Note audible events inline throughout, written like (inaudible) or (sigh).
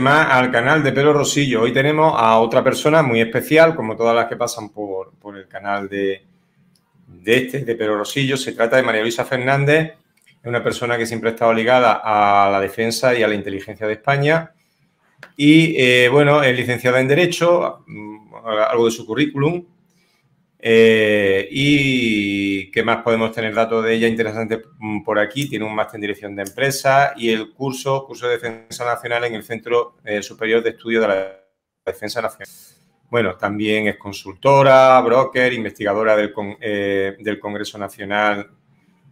más al canal de Pedro Rosillo. Hoy tenemos a otra persona muy especial, como todas las que pasan por, por el canal de, este, de Pedro Rosillo. Se trata de María Luisa Fernández, una persona que siempre ha estado ligada a la defensa y a la inteligencia de España. Y eh, bueno, es licenciada en Derecho, mm, algo de su currículum, eh, ¿Y qué más podemos tener datos de ella interesantes mm, por aquí? Tiene un máster en dirección de empresa y el curso, curso de defensa nacional en el Centro eh, Superior de Estudios de la Defensa Nacional. Bueno, también es consultora, broker, investigadora del, eh, del Congreso Nacional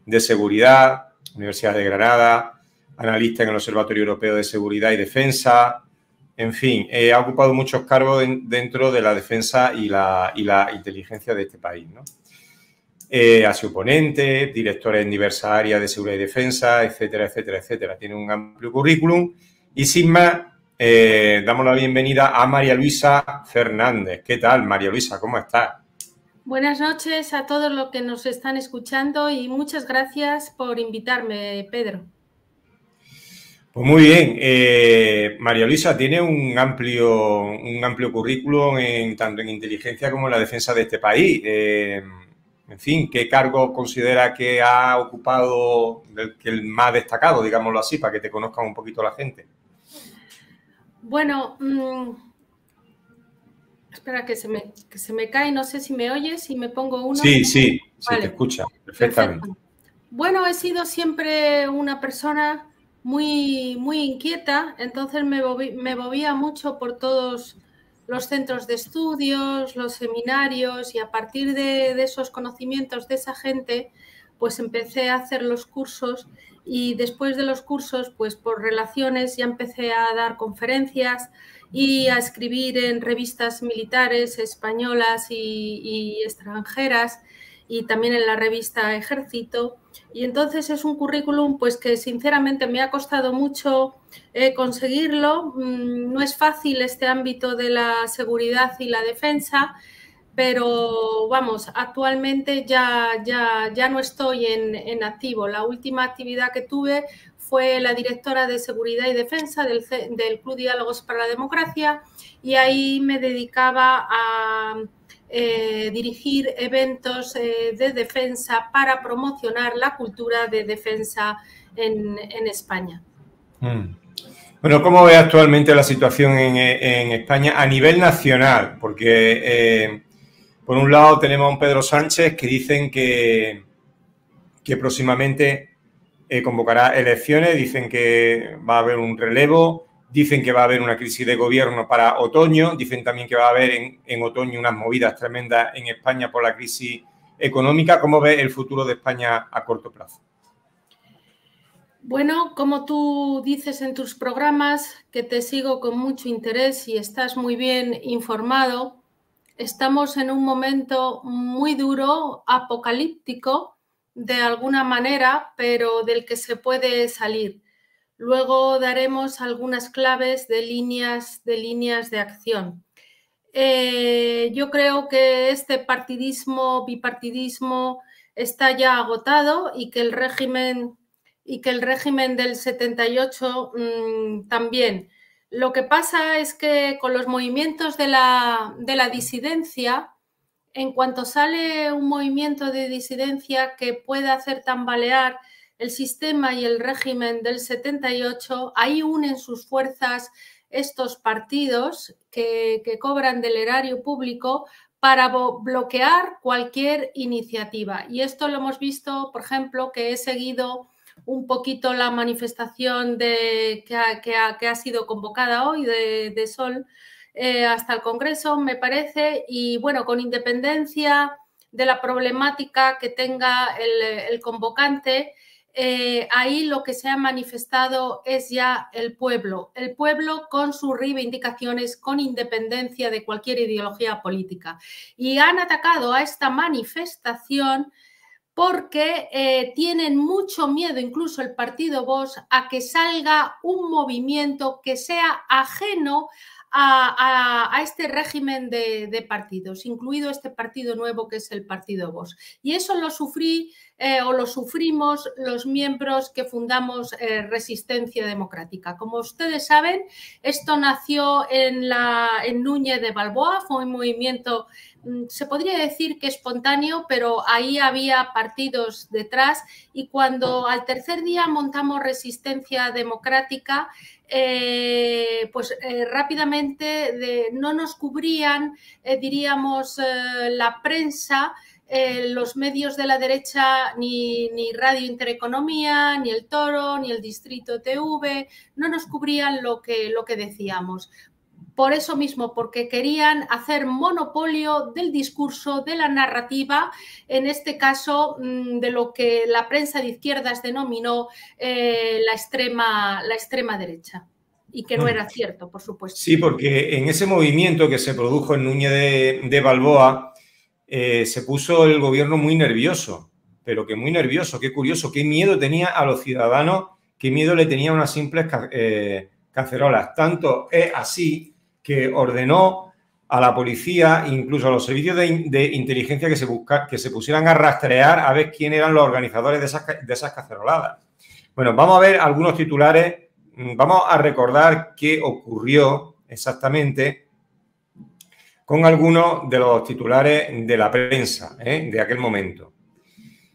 de Seguridad, Universidad de Granada, analista en el Observatorio Europeo de Seguridad y Defensa, en fin, eh, ha ocupado muchos cargos dentro de la defensa y la, inteligencia de este país. ¿no? su eh, ha ponente, director en diversas áreas de seguridad y defensa, etcétera, etcétera, etcétera. Tiene un amplio currículum. Y sin más, eh, damos la bienvenida a María Luisa Fernández. ¿Qué tal, María Luisa? ¿Cómo estás? Buenas noches a todos los que nos están escuchando y muchas gracias por invitarme, Pedro. Pues muy bien, eh, María Luisa tiene un amplio, un amplio currículum en, tanto en inteligencia como en la defensa de este país. Eh, en fin, ¿qué cargo considera que ha ocupado el, más destacado, digámoslo así, para que te conozcan un poquito la gente? Bueno, mm, espera que se, me, se me cae, no sé si me oyes, si me pongo uno. Sí, sí, se te escucha perfectamente. Bueno, he sido siempre una persona muy, muy inquieta, entonces me, movía mucho por todos los centros de estudios, los seminarios y a partir de, esos conocimientos de esa gente, pues empecé a hacer los cursos y después de los cursos, pues por relaciones ya empecé a dar conferencias y a escribir en revistas militares españolas y, y extranjeras y también en la revista Ejército. Y entonces es un currículum pues que sinceramente me ha costado mucho eh, conseguirlo. Mm, no es fácil este ámbito de la seguridad y la defensa, pero vamos, actualmente ya, ya, ya no estoy en, en activo. La última actividad que tuve fue la directora de Seguridad y Defensa del, del Club Diálogos para la Democracia y ahí me dedicaba a eh, dirigir eventos eh, de defensa para promocionar la cultura de defensa en, España. Mm. Bueno, ¿cómo ve actualmente la situación en, España a nivel nacional? Porque, eh, por un lado, tenemos a un Pedro Sánchez que dicen que, que próximamente convocará elecciones, dicen que va a haber un relevo, Dicen que va a haber una crisis de gobierno para otoño. Dicen también que va a haber en, otoño unas movidas tremendas en España por la crisis económica. ¿Cómo ve el futuro de España a corto plazo? Bueno, como tú dices en tus programas, que te sigo con mucho interés y estás muy bien informado, estamos en un momento muy duro, apocalíptico, de alguna manera, pero del que se puede salir. Luego daremos algunas claves de líneas de, líneas de acción. Eh, yo creo que este partidismo, bipartidismo está ya agotado y que el régimen, y que el régimen del 78 mm, también. Lo que pasa es que con los movimientos de la, de la disidencia, en cuanto sale un movimiento de disidencia que pueda hacer tambalear el sistema y el régimen del 78, ahí unen sus fuerzas estos partidos que, cobran del erario público para bloquear cualquier iniciativa. Y esto lo hemos visto, por ejemplo, que he seguido un poquito la manifestación de, que, ha, sido convocada hoy de, Sol eh, hasta el Congreso, me parece, y bueno, con independencia de la problemática que tenga el convocante, eh, ahí lo que se ha manifestado es ya el pueblo, el pueblo con sus reivindicaciones, con independencia de cualquier ideología política. Y han atacado a esta manifestación porque eh, tienen mucho miedo, incluso el partido Vox, a que salga un movimiento que sea ajeno a, este régimen de, partidos, incluido este partido nuevo que es el Partido Voz, Y eso lo sufrí eh, o lo sufrimos los miembros que fundamos eh, Resistencia Democrática. Como ustedes saben, esto nació en, la, en Núñez de Balboa, fue un movimiento Mm, se podría decir que espontáneo, pero ahí había partidos detrás y cuando al tercer día montamos resistencia democrática, eh, pues eh, rápidamente no nos cubrían, eh, diríamos, la prensa. los medios de la derecha, ni, Radio Intereconomía, ni El Toro, ni el Distrito TV, no nos cubrían lo que, lo que decíamos por eso mismo, porque querían hacer monopolio del discurso, de la narrativa, en este caso mm, de lo que la prensa de izquierdas denominó eh, la, extrema, la extrema derecha. Y que no era cierto, por supuesto. Sí, porque en ese movimiento que se produjo en Núñez de, Balboa, eh, se puso el gobierno muy nervioso, pero que muy nervioso, qué curioso, qué miedo tenía a los ciudadanos, qué miedo le tenía a unas simples eh, cacerolas. Tanto es así que ordenó a la policía, incluso a los servicios de, inteligencia que se, busca, que se pusieran a rastrear a ver quién eran los organizadores de esas, caceroladas. Bueno, vamos a ver algunos titulares, mm, vamos a recordar qué ocurrió exactamente con algunos de los titulares de la prensa ¿eh? de aquel momento.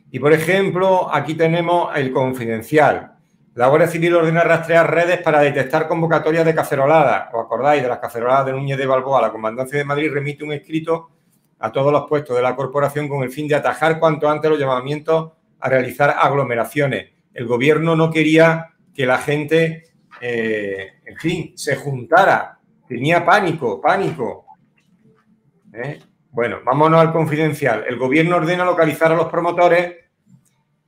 Y por ejemplo, aquí tenemos el confidencial. La Guardia Civil ordena rastrear redes para detectar convocatorias de caceroladas. ¿Os acordáis de las caceroladas de Núñez de Balboa? La Comandancia de Madrid remite un escrito a todos los puestos de la corporación con el fin de atajar cuanto antes los llamamientos a realizar aglomeraciones. El gobierno no quería que la gente, eh, en fin, se juntara. Tenía pánico, pánico. ¿Eh? Bueno, vámonos al confidencial. El gobierno ordena localizar a los promotores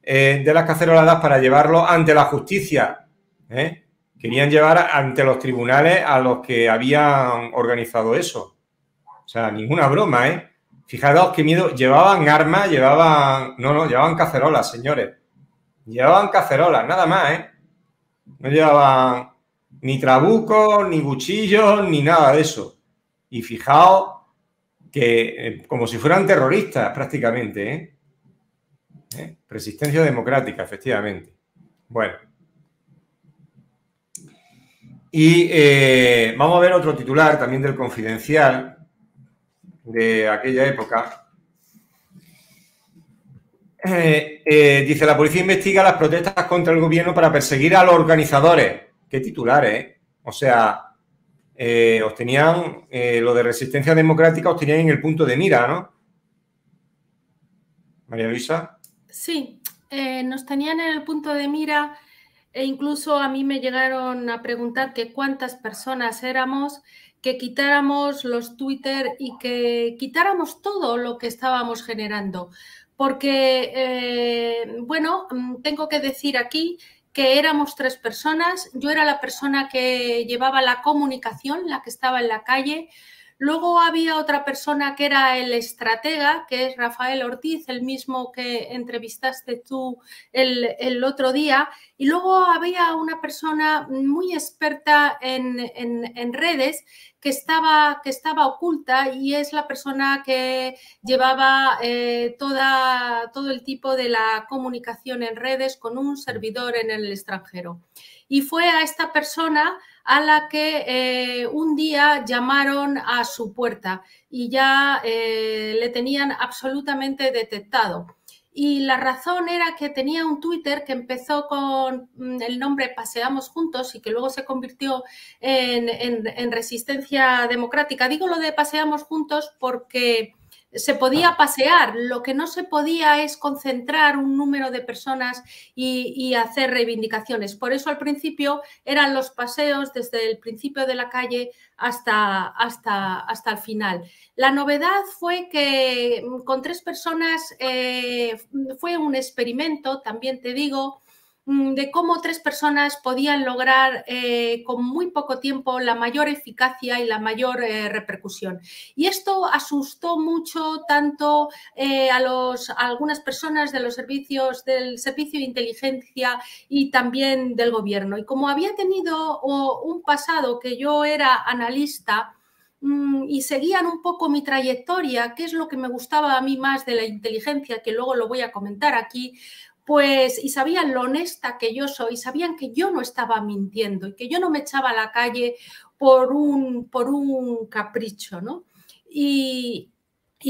eh, de las caceroladas para llevarlo ante la justicia. ¿eh? Querían llevar ante los tribunales a los que habían organizado eso. O sea, ninguna broma, ¿eh? Fijaros qué miedo. Llevaban armas, llevaban... No, no, llevaban cacerolas, señores. Llevaban cacerolas, nada más, ¿eh? No llevaban ni trabucos, ni cuchillos, ni nada de eso. Y fijaos que eh, como si fueran terroristas prácticamente, ¿eh? ¿eh? Resistencia democrática, efectivamente. Bueno. Y eh, vamos a ver otro titular también del Confidencial de aquella época. Eh, dice, la policía investiga las protestas contra el gobierno para perseguir a los organizadores. Qué titulares, O sea, lo de resistencia democrática os tenían en el punto de mira, ¿no? María Luisa. Sí, eh, nos tenían en el punto de mira e incluso a mí me llegaron a preguntar que cuántas personas éramos, que quitáramos los Twitter y que quitáramos todo lo que estábamos generando. Porque, eh, bueno, mm, tengo que decir aquí que éramos tres personas, yo era la persona que llevaba la comunicación, la que estaba en la calle, Luego había otra persona que era el estratega, que es Rafael Ortiz, el mismo que entrevistaste tú el, otro día. Y luego había una persona muy experta en, redes que estaba, que estaba oculta y es la persona que llevaba eh, toda, todo el tipo de la comunicación en redes con un servidor en el extranjero y fue a esta persona a la que eh, un día llamaron a su puerta y ya eh, le tenían absolutamente detectado. Y la razón era que tenía un Twitter que empezó con mm, el nombre Paseamos Juntos y que luego se convirtió en Resistencia Democrática. Digo lo de Paseamos Juntos porque se podía pasear, lo que no se podía es concentrar un número de personas y, hacer reivindicaciones. Por eso al principio eran los paseos desde el principio de la calle hasta, hasta, hasta el final. La novedad fue que mm, con tres personas eh, fue un experimento, también te digo, Mm, de cómo tres personas podían lograr eh, con muy poco tiempo la mayor eficacia y la mayor eh, repercusión. Y esto asustó mucho tanto eh, a, los, algunas personas de los servicios del servicio de inteligencia y también del gobierno. Y como había tenido un pasado que yo era analista, mm, y seguían un poco mi trayectoria, qué es lo que me gustaba a mí más de la inteligencia, que luego lo voy a comentar aquí, pues y sabían lo honesta que yo soy, sabían que yo no estaba mintiendo y que yo no me echaba a la calle por un, por un capricho, ¿no? Y,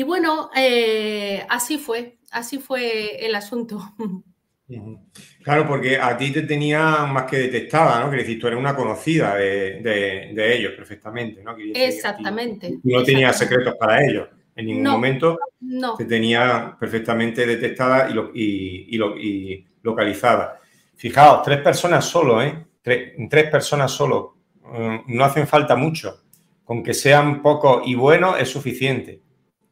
bueno, eh, así fue, así fue el asunto. (laughs) Claro, porque a ti te tenían más que detestada, ¿no? Que decir, tú eres una conocida de, de, ellos perfectamente, ¿no? exactamente. no tenía secretos para ellos. En ningún momento se tenía perfectamente detectada y, localizada. Fijaos, tres personas solo, ¿eh? Tres, personas solo. Mm, no hacen falta mucho. Con que sean pocos y buenos es suficiente.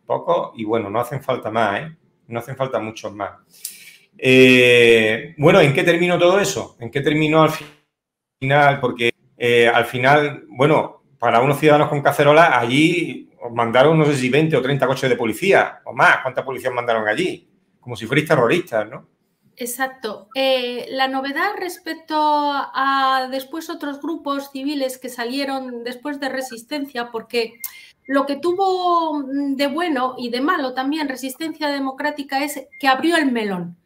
Pocos y buenos, no hacen falta más, ¿eh? No hacen falta muchos más. Eh, bueno, ¿en qué terminó todo eso? ¿En qué terminó al final? Porque eh, al final, bueno, para unos ciudadanos con cacerola, allí mandaron, no sé si 20 o 30 coches de policía, o más, ¿cuántas policías mandaron allí? Como si fuerais terroristas, ¿no? Exacto. Eh, la novedad respecto a después otros grupos civiles que salieron después de resistencia, porque lo que tuvo de bueno y de malo también resistencia democrática es que abrió el melón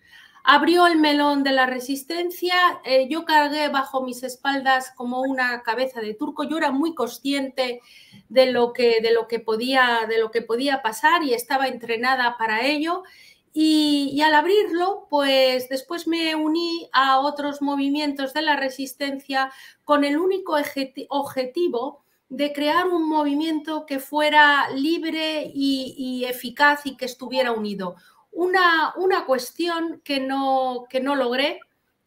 abrió el melón de la resistencia, eh, yo cargué bajo mis espaldas como una cabeza de turco, yo era muy consciente de lo que, de lo podía, de lo que podía pasar y estaba entrenada para ello. Y, al abrirlo, pues después me uní a otros movimientos de la resistencia con el único objetivo de crear un movimiento que fuera libre y eficaz y que estuviera unido una, cuestión que no, que no logré,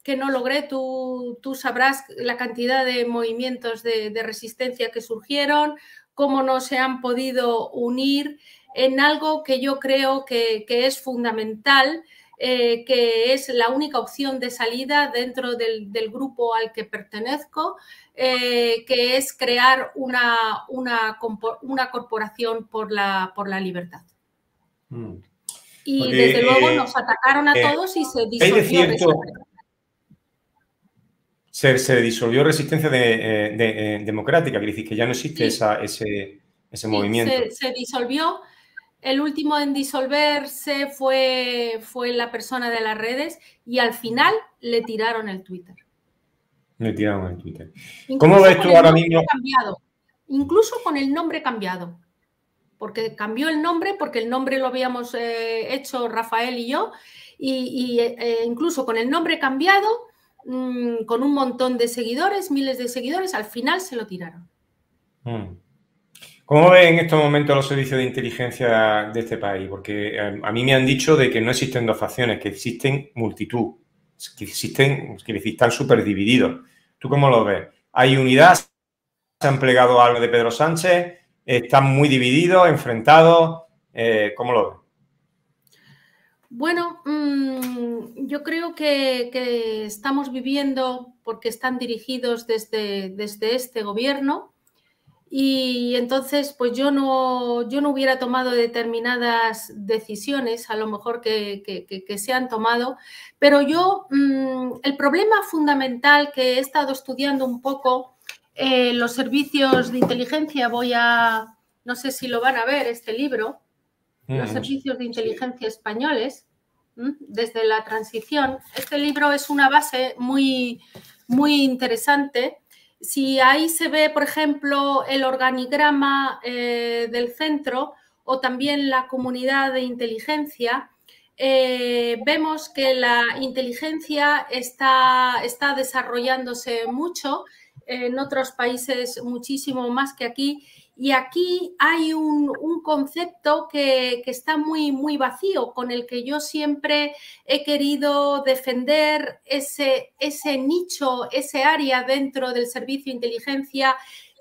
que no logré, tú, tú sabrás la cantidad de movimientos de, resistencia que surgieron, cómo no se han podido unir en algo que yo creo que, es fundamental, eh, que es la única opción de salida dentro del, grupo al que pertenezco, eh, que es crear una, una, una corporación por la, por la libertad. Mm y desde luego eh, nos atacaron a eh, todos y se disolvió. se, disolvió resistencia eh, democrática, que ya no existe ese, movimiento. Se, disolvió. El último en disolverse fue, fue la persona de las redes y al final le tiraron el Twitter. Le tiraron el Twitter. ¿Cómo ves tú ahora mismo? Cambiado. Incluso con el nombre cambiado porque cambió el nombre, porque el nombre lo habíamos eh, hecho Rafael y yo, y, eh, incluso con el nombre cambiado, mm, con un montón de seguidores, miles de seguidores, al final se lo tiraron. Mm. ¿Cómo ven en estos momentos los servicios de inteligencia de este país? Porque eh, a mí me han dicho de que no existen dos facciones, que existen multitud, que existen, que están súper divididos. ¿Tú cómo lo ves? ¿Hay unidad? ¿Se han plegado algo de Pedro Sánchez? están muy divididos, enfrentados. Eh, ¿Cómo lo ven? Bueno, mm, yo creo que, estamos viviendo porque están dirigidos desde, desde este gobierno y entonces pues yo no, yo no hubiera tomado determinadas decisiones, a lo mejor que, que, se han tomado, pero yo mm, el problema fundamental que he estado estudiando un poco eh, los servicios de inteligencia, voy a, no sé si lo van a ver, este libro, los servicios de inteligencia españoles, desde la transición. Este libro es una base muy, muy interesante. Si ahí se ve, por ejemplo, el organigrama eh, del centro o también la comunidad de inteligencia, eh, vemos que la inteligencia está, está desarrollándose mucho en otros países muchísimo más que aquí. Y aquí hay un, concepto que, está muy, muy vacío, con el que yo siempre he querido defender ese, nicho, ese área dentro del servicio de inteligencia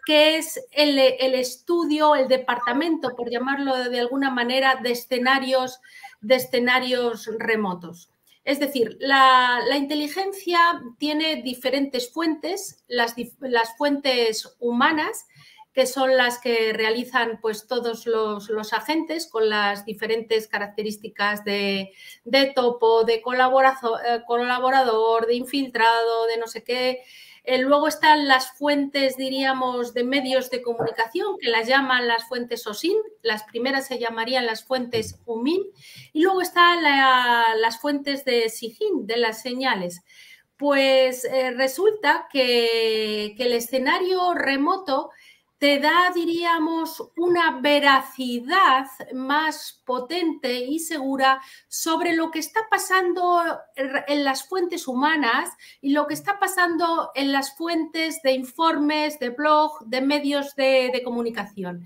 que es el, el estudio, el departamento, por llamarlo de alguna manera, de escenarios, de escenarios remotos. Es decir, la, inteligencia tiene diferentes fuentes, las, fuentes humanas, que son las que realizan pues, todos los, agentes con las diferentes características de, topo, de eh, colaborador, de infiltrado, de no sé qué, eh, luego están las fuentes, diríamos, de medios de comunicación, que las llaman las fuentes OSIN, las primeras se llamarían las fuentes UMIN, y luego están las fuentes de SIGIN, de las señales. Pues eh, resulta que, que, el escenario remoto te da, diríamos, una veracidad más potente y segura sobre lo que está pasando en las fuentes humanas y lo que está pasando en las fuentes de informes, de blog, de medios de, comunicación.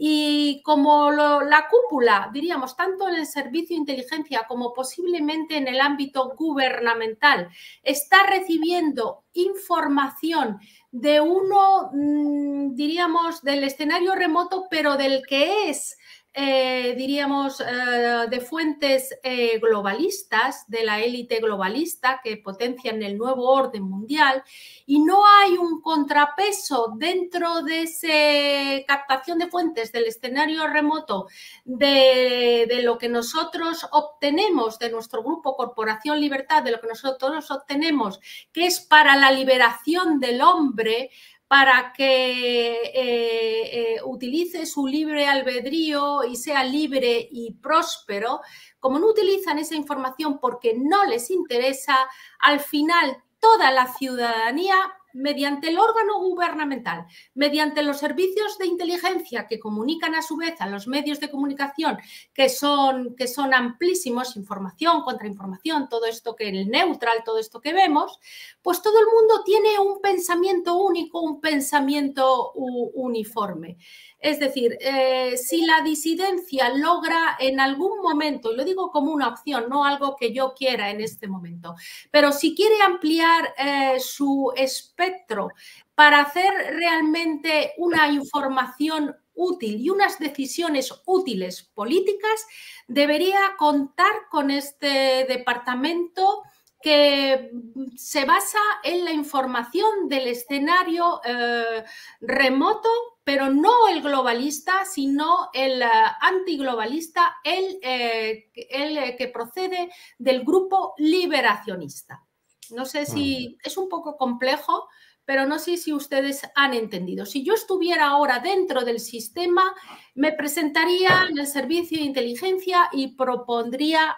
Y como la cúpula, diríamos, tanto en el servicio de inteligencia como posiblemente en el ámbito gubernamental, está recibiendo información de uno, mm, diríamos, del escenario remoto, pero del que es eh, diríamos, eh, de fuentes eh, globalistas, de la élite globalista que potencian el nuevo orden mundial, y no hay un contrapeso dentro de esa captación de fuentes del escenario remoto de lo que nosotros obtenemos de nuestro grupo Corporación Libertad, de lo que nosotros obtenemos, que es para la liberación del hombre, para que eh, eh, utilice su libre albedrío y sea libre y próspero, como no utilizan esa información porque no les interesa, al final toda la ciudadanía mediante el órgano gubernamental, mediante los servicios de inteligencia que comunican a su vez a los medios de comunicación, que son, que son amplísimos, información, contrainformación, todo esto que el neutral, todo esto que vemos, pues todo el mundo tiene un pensamiento único, un pensamiento uniforme. Es decir, eh, si la disidencia logra en algún momento, y lo digo como una opción, no algo que yo quiera en este momento, pero si quiere ampliar eh, su espectro para hacer realmente una información útil y unas decisiones útiles políticas, debería contar con este departamento que se basa en la información del escenario eh, remoto, pero no el globalista, sino el eh, antiglobalista, el, eh, el que procede del grupo liberacionista. No sé si es un poco complejo, pero no sé si ustedes han entendido. Si yo estuviera ahora dentro del sistema, me presentaría en el servicio de inteligencia y propondría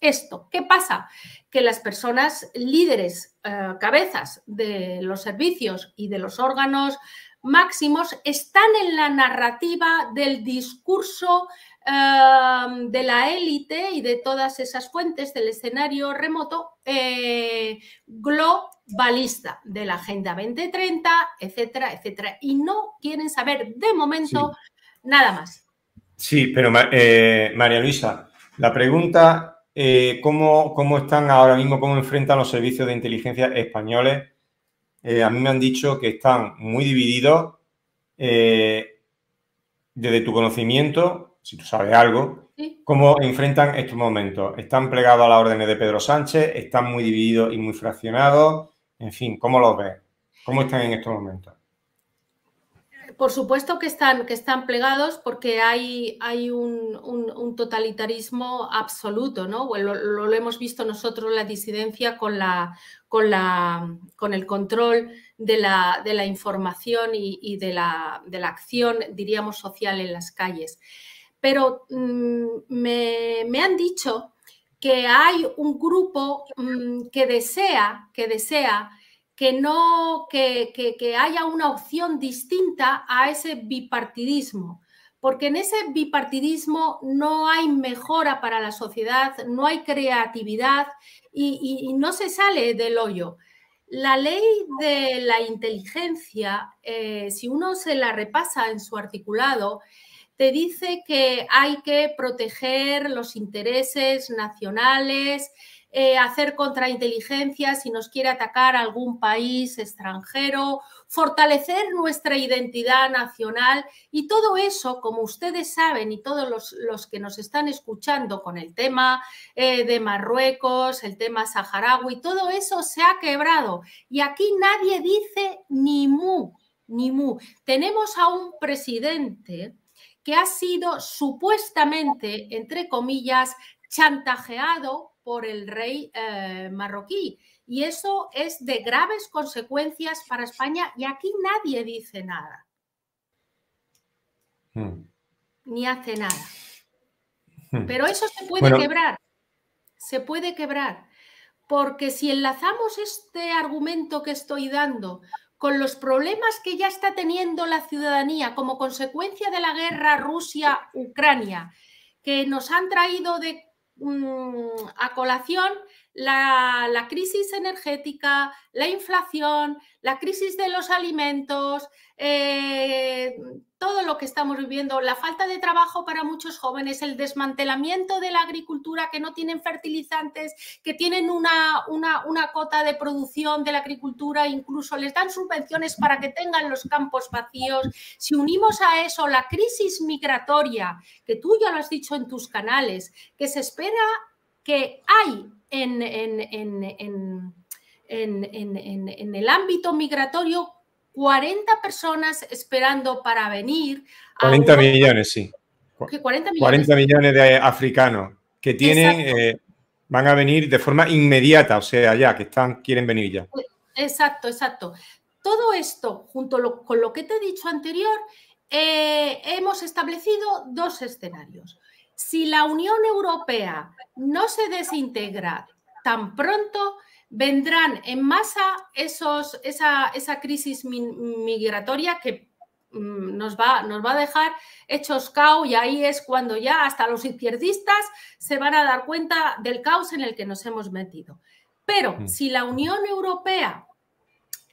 esto. ¿Qué pasa? Que las personas líderes, eh, cabezas de los servicios y de los órganos máximos están en la narrativa del discurso eh, de la élite y de todas esas fuentes del escenario remoto eh, globalista de la Agenda 2030, etcétera, etcétera. Y no quieren saber de momento nada más. Sí, pero María Luisa, la pregunta eh, ¿cómo, están ahora mismo, cómo enfrentan los servicios de inteligencia españoles? Eh, a mí me han dicho que están muy divididos eh, desde tu conocimiento, si tú sabes algo, cómo enfrentan estos momentos. ¿Están plegados a las órdenes de Pedro Sánchez? ¿Están muy divididos y muy fraccionados? En fin, ¿cómo los ves? ¿Cómo están en estos momentos? Por supuesto que están, que están plegados porque hay, hay un, totalitarismo absoluto, ¿no? Lo, lo, hemos visto nosotros la disidencia con, la, con, la, con el control de la, información y, de, la, acción, diríamos, social en las calles. Pero mm, me, han dicho que hay un grupo mm, que desea, que desea que no, que, haya una opción distinta a ese bipartidismo porque en ese bipartidismo no hay mejora para la sociedad, no hay creatividad y, no se sale del hoyo. La ley de la inteligencia, eh, si uno se la repasa en su articulado, te dice que hay que proteger los intereses nacionales, eh, hacer contrainteligencia si nos quiere atacar algún país extranjero, fortalecer nuestra identidad nacional y todo eso, como ustedes saben y todos los, que nos están escuchando con el tema eh, de Marruecos, el tema saharaui, todo eso se ha quebrado y aquí nadie dice ni mu, ni mu. Tenemos a un presidente que ha sido supuestamente, entre comillas, chantajeado por el rey eh, marroquí. Y eso es de graves consecuencias para España y aquí nadie dice nada. Hmm. Ni hace nada. Hmm. Pero eso se puede quebrar. Se puede quebrar. Porque si enlazamos este argumento que estoy dando con los problemas que ya está teniendo la ciudadanía como consecuencia de la guerra Rusia-Ucrania, que nos han traído de a colación la, crisis energética, la inflación, la crisis de los alimentos, eh, todo lo que estamos viviendo, la falta de trabajo para muchos jóvenes, el desmantelamiento de la agricultura que no tienen fertilizantes, que tienen una, una, cota de producción de la agricultura, incluso les dan subvenciones para que tengan los campos vacíos. Si unimos a eso la crisis migratoria, que tú ya lo has dicho en tus canales, que se espera que hay en, el ámbito migratorio 40 personas esperando para venir. 40 millones, sí. 40 millones? millones de africanos que tienen, eh, van a venir de forma inmediata, o sea, ya, que están, quieren venir ya. Eh, exacto, exacto. Todo esto, junto con lo que te he dicho anterior, eh, hemos establecido dos escenarios si la Unión Europea no se desintegra tan pronto, vendrán en masa esos, esa, crisis migratoria que mm, nos va, nos va a dejar hechos caos y ahí es cuando ya hasta los izquierdistas se van a dar cuenta del caos en el que nos hemos metido. Pero mm. si la Unión Europea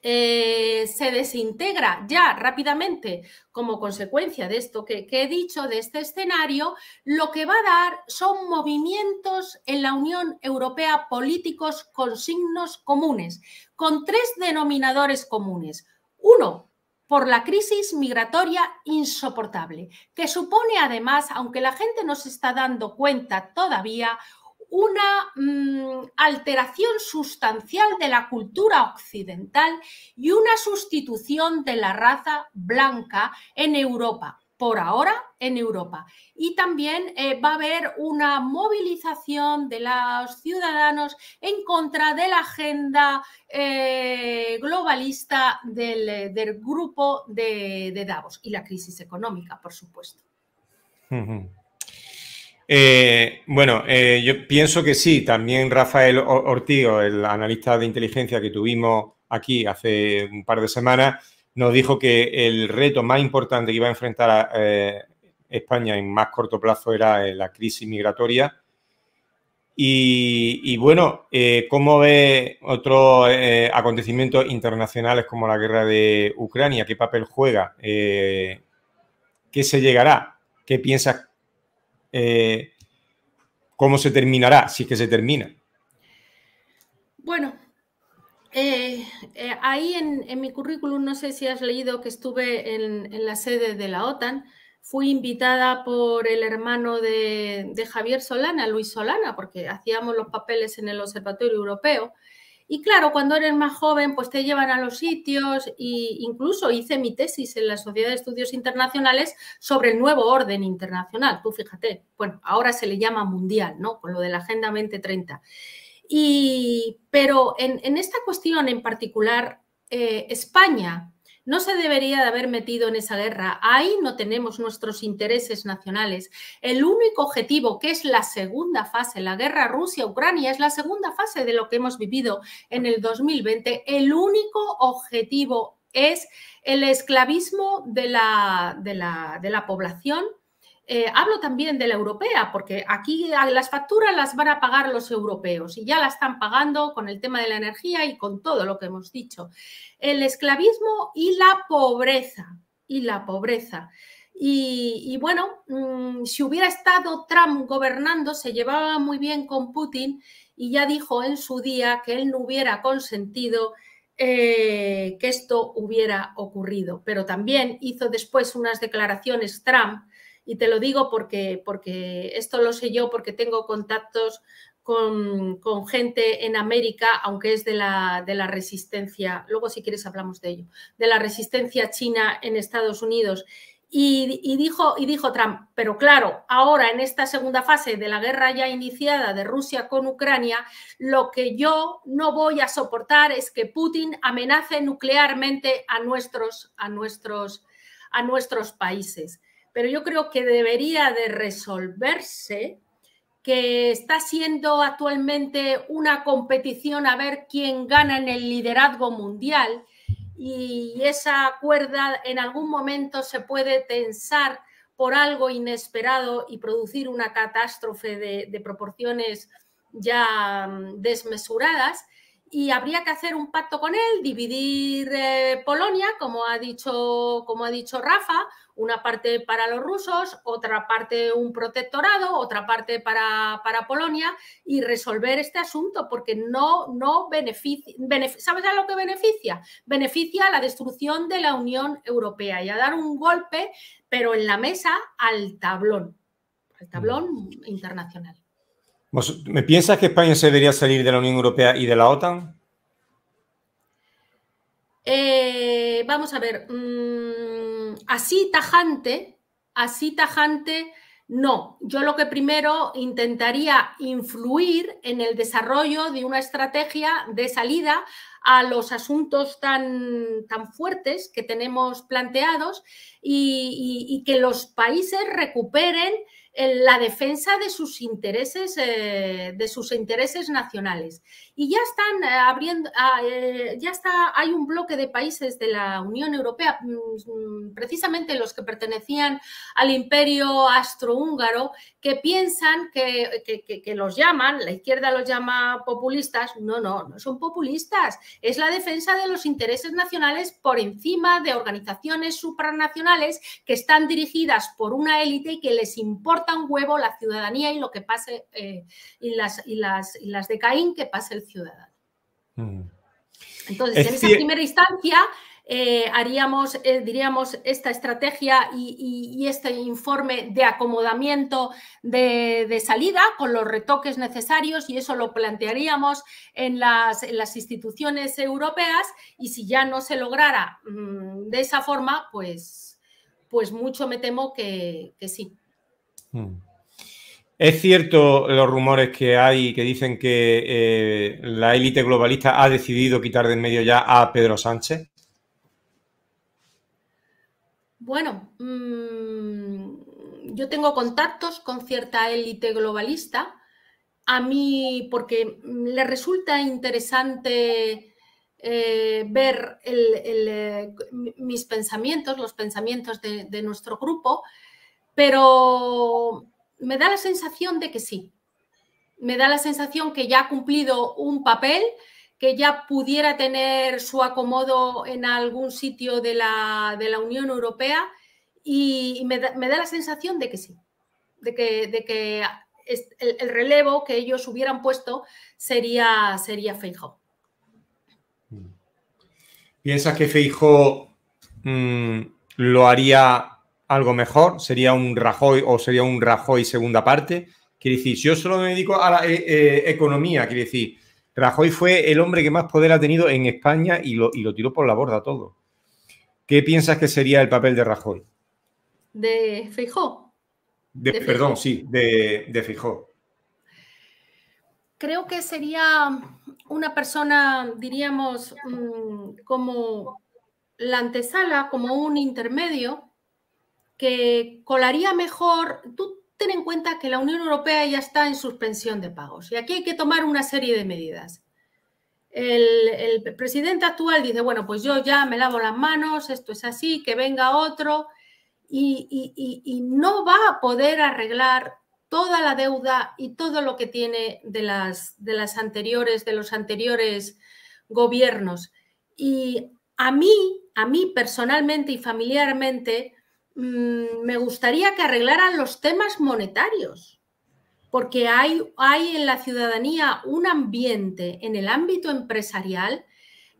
eh, se desintegra ya rápidamente como consecuencia de esto que, que he dicho, de este escenario, lo que va a dar son movimientos en la Unión Europea políticos con signos comunes, con tres denominadores comunes. Uno, por la crisis migratoria insoportable, que supone además, aunque la gente no se está dando cuenta todavía, una mm, alteración sustancial de la cultura occidental y una sustitución de la raza blanca en Europa, por ahora en Europa. Y también eh, va a haber una movilización de los ciudadanos en contra de la agenda eh, globalista eh, del, grupo de, de, Davos y la crisis económica, por supuesto. Eh, bueno, eh, yo pienso que sí. También Rafael Ortigo, el analista de inteligencia que tuvimos aquí hace un par de semanas, nos dijo que el reto más importante que iba a enfrentar a, eh, España en más corto plazo era la crisis migratoria. Y, y bueno, ¿cómo ve otros acontecimientos internacionales como la guerra de Ucrania? ¿Qué papel juega? ¿Qué se llegará? ¿Qué piensas eh, cómo se terminará, si es que se termina. Bueno, eh, eh, ahí en, mi currículum, no sé si has leído que estuve en, la sede de la OTAN, fui invitada por el hermano de Javier Solana, Luis Solana, porque hacíamos los papeles en el Observatorio Europeo y claro, cuando eres más joven, pues te llevan a los sitios e incluso hice mi tesis en la Sociedad de Estudios Internacionales sobre el nuevo orden internacional. Tú fíjate, bueno, ahora se le llama mundial, ¿no? Con lo de la Agenda 2030. Y, pero en, esta cuestión en particular, eh, España no se debería de haber metido en esa guerra. Ahí no tenemos nuestros intereses nacionales. El único objetivo, que es la segunda fase, la guerra Rusia-Ucrania, es la segunda fase de lo que hemos vivido en el 2020. El único objetivo es el esclavismo de la, de la, de la población eh, hablo también de la europea, porque aquí las facturas las van a pagar los europeos y ya la están pagando con el tema de la energía y con todo lo que hemos dicho. El esclavismo y la pobreza, y la pobreza. Y, bueno, mm, si hubiera estado Trump gobernando, se llevaba muy bien con Putin y ya dijo en su día que él no hubiera consentido eh, que esto hubiera ocurrido. Pero también hizo después unas declaraciones Trump y te lo digo porque, porque esto lo sé yo, porque tengo contactos con, gente en América, aunque es de la, de la, resistencia, luego si quieres hablamos de ello, de la resistencia china en Estados Unidos. Y, dijo, y dijo Trump, pero claro, ahora en esta segunda fase de la guerra ya iniciada de Rusia con Ucrania, lo que yo no voy a soportar es que Putin amenace nuclearmente a nuestros, a nuestros, a nuestros países pero yo creo que debería de resolverse, que está siendo actualmente una competición a ver quién gana en el liderazgo mundial y esa cuerda en algún momento se puede tensar por algo inesperado y producir una catástrofe de, proporciones ya mm, desmesuradas y habría que hacer un pacto con él, dividir eh, Polonia, como como ha dicho Rafa, una parte para los rusos, otra parte un protectorado, otra parte para, Polonia y resolver este asunto porque no, no beneficia, ¿sabes a lo que beneficia? Beneficia a la destrucción de la Unión Europea y a dar un golpe, pero en la mesa al tablón, al tablón mm. internacional. ¿Me piensas que España se debería salir de la Unión Europea y de la OTAN? Eh, vamos a ver. Mm, así tajante, así tajante, no. Yo lo que primero intentaría influir en el desarrollo de una estrategia de salida a los asuntos tan, fuertes que tenemos planteados y, que los países recuperen eh, la defensa de eh, de sus intereses nacionales y ya están eh, abriendo, ah, eh, ya está, hay un bloque de países de la Unión Europea, mm, mm, precisamente los que pertenecían al imperio astrohúngaro, que piensan que, los llaman, la izquierda los llama populistas, no, no, no son populistas, es la defensa de los intereses nacionales por encima de organizaciones supranacionales que están dirigidas por una élite y que les importa un huevo la ciudadanía y lo que pase eh, y, las, y, las, y las de Caín que pase el ciudadano. Mm. Entonces, en esa primera instancia, eh, haríamos, eh, diríamos, esta estrategia y, este informe de acomodamiento de, salida con los retoques necesarios y eso lo plantearíamos en las, instituciones europeas y si ya no se lograra mm, de esa forma, pues, pues mucho me temo que, sí. Mm. Es cierto los rumores que hay que dicen que eh, la élite globalista ha decidido quitar de en medio ya a Pedro Sánchez. Bueno, mm, yo tengo contactos con cierta élite globalista. A mí, porque le resulta interesante eh, ver eh, mis pensamientos, los pensamientos de nuestro grupo, pero me da la sensación de que sí. Me da la sensación que ya ha cumplido un papel, que ya pudiera tener su acomodo en algún sitio de la, de la Unión Europea y me da, la sensación de que sí, de que, de que el, relevo que ellos hubieran puesto sería, sería Feijo. Mm. ¿Piensas que Feijo mm, lo haría algo mejor, sería un Rajoy o sería un Rajoy segunda parte. Quiere decir, si yo solo me dedico a la eh, eh, economía, quiere decir, Rajoy fue el hombre que más poder ha tenido en España y lo, tiró por la borda todo. ¿Qué piensas que sería el papel de Rajoy? De Fijó? perdón, sí, de, de Creo que sería una persona, diríamos, mm, como la antesala, como un intermedio que colaría mejor, tú ten en cuenta que la Unión Europea ya está en suspensión de pagos y aquí hay que tomar una serie de medidas. El, presidente actual dice, bueno, pues yo ya me lavo las manos, esto es así, que venga otro, y, no va a poder arreglar toda la deuda y todo lo que tiene de las, de las anteriores, de los anteriores gobiernos. Y a mí, a mí personalmente y familiarmente, Mm, me gustaría que arreglaran los temas monetarios, porque hay, hay en la ciudadanía un ambiente en el ámbito empresarial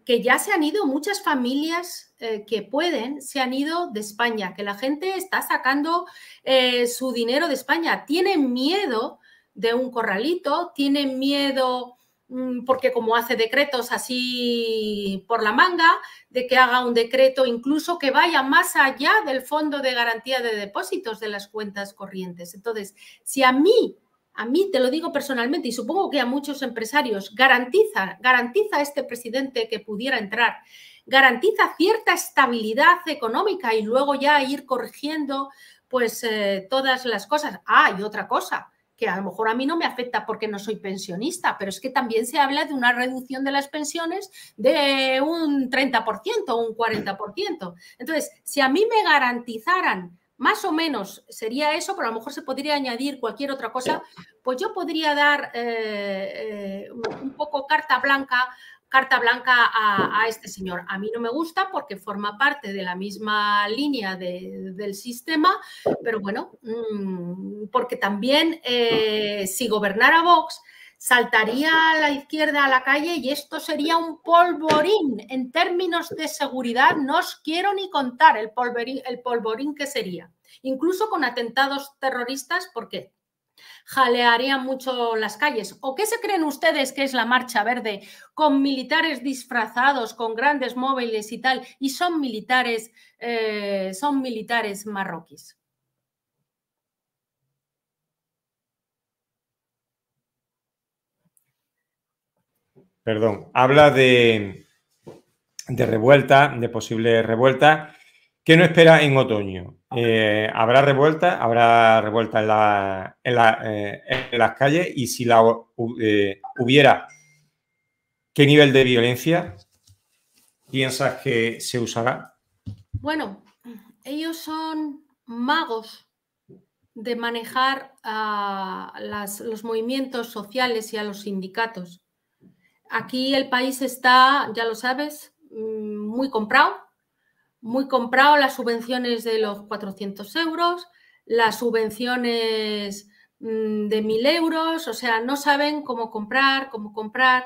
que ya se han ido muchas familias eh, que pueden, se han ido de España, que la gente está sacando eh, su dinero de España. Tienen miedo de un corralito, tienen miedo Mm, porque como hace decretos así por la manga, de que haga un decreto incluso que vaya más allá del fondo de garantía de depósitos de las cuentas corrientes. Entonces, si a mí, a mí te lo digo personalmente y supongo que a muchos empresarios, garantiza, garantiza a este presidente que pudiera entrar, garantiza cierta estabilidad económica y luego ya ir corrigiendo pues eh, todas las cosas. Ah, y otra cosa, que a lo mejor a mí no me afecta porque no soy pensionista, pero es que también se habla de una reducción de las pensiones de un 30% o un 40%. Entonces, si a mí me garantizaran más o menos sería eso, pero a lo mejor se podría añadir cualquier otra cosa, pues yo podría dar eh, eh, un poco carta blanca carta blanca a, este señor. A mí no me gusta porque forma parte de la misma línea del sistema, pero bueno, mm, porque también eh, si gobernara Vox, saltaría a la izquierda a la calle y esto sería un polvorín. En términos de seguridad, no os quiero ni contar el polvorín, el polvorín que sería. Incluso con atentados terroristas, porque jalearían mucho las calles. ¿O qué se creen ustedes que es la marcha verde con militares disfrazados, con grandes móviles y tal? Y son militares, eh, son militares marroquíes. Perdón, habla de, de revuelta, de posible revuelta, que no espera en otoño. Eh, habrá revuelta, habrá revuelta eh, en, las calles y si la eh, hubiera, ¿qué nivel de violencia piensas que se usará? Bueno, ellos son magos de manejar a los movimientos sociales y a los sindicatos. Aquí el país está, ya lo sabes, mm, muy comprado muy comprado las subvenciones de los 400 euros, las subvenciones mm, de 1.000 euros, o sea, no saben cómo comprar, cómo comprar.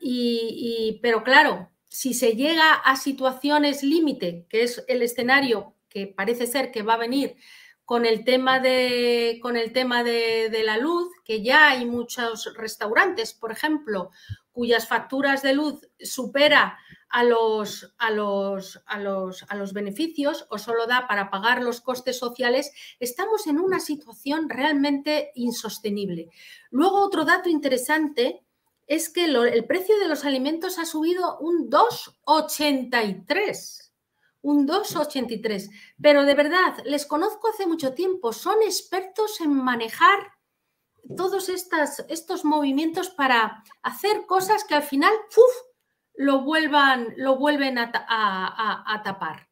Y, y, pero claro, si se llega a situaciones límite, que es el escenario que parece ser que va a venir con el tema de, con el tema de, de la luz, que ya hay muchos restaurantes, por ejemplo, cuyas facturas de luz supera a los, a, los, a, los, beneficios o solo da para pagar los costes sociales, estamos en una situación realmente insostenible. Luego, otro dato interesante es que el precio de los alimentos ha subido un 2,83 un 2,83. Pero de verdad, les conozco hace mucho tiempo, son expertos en manejar todos estas, estos movimientos para hacer cosas que al final lo vuelvan, lo vuelven a, tapar.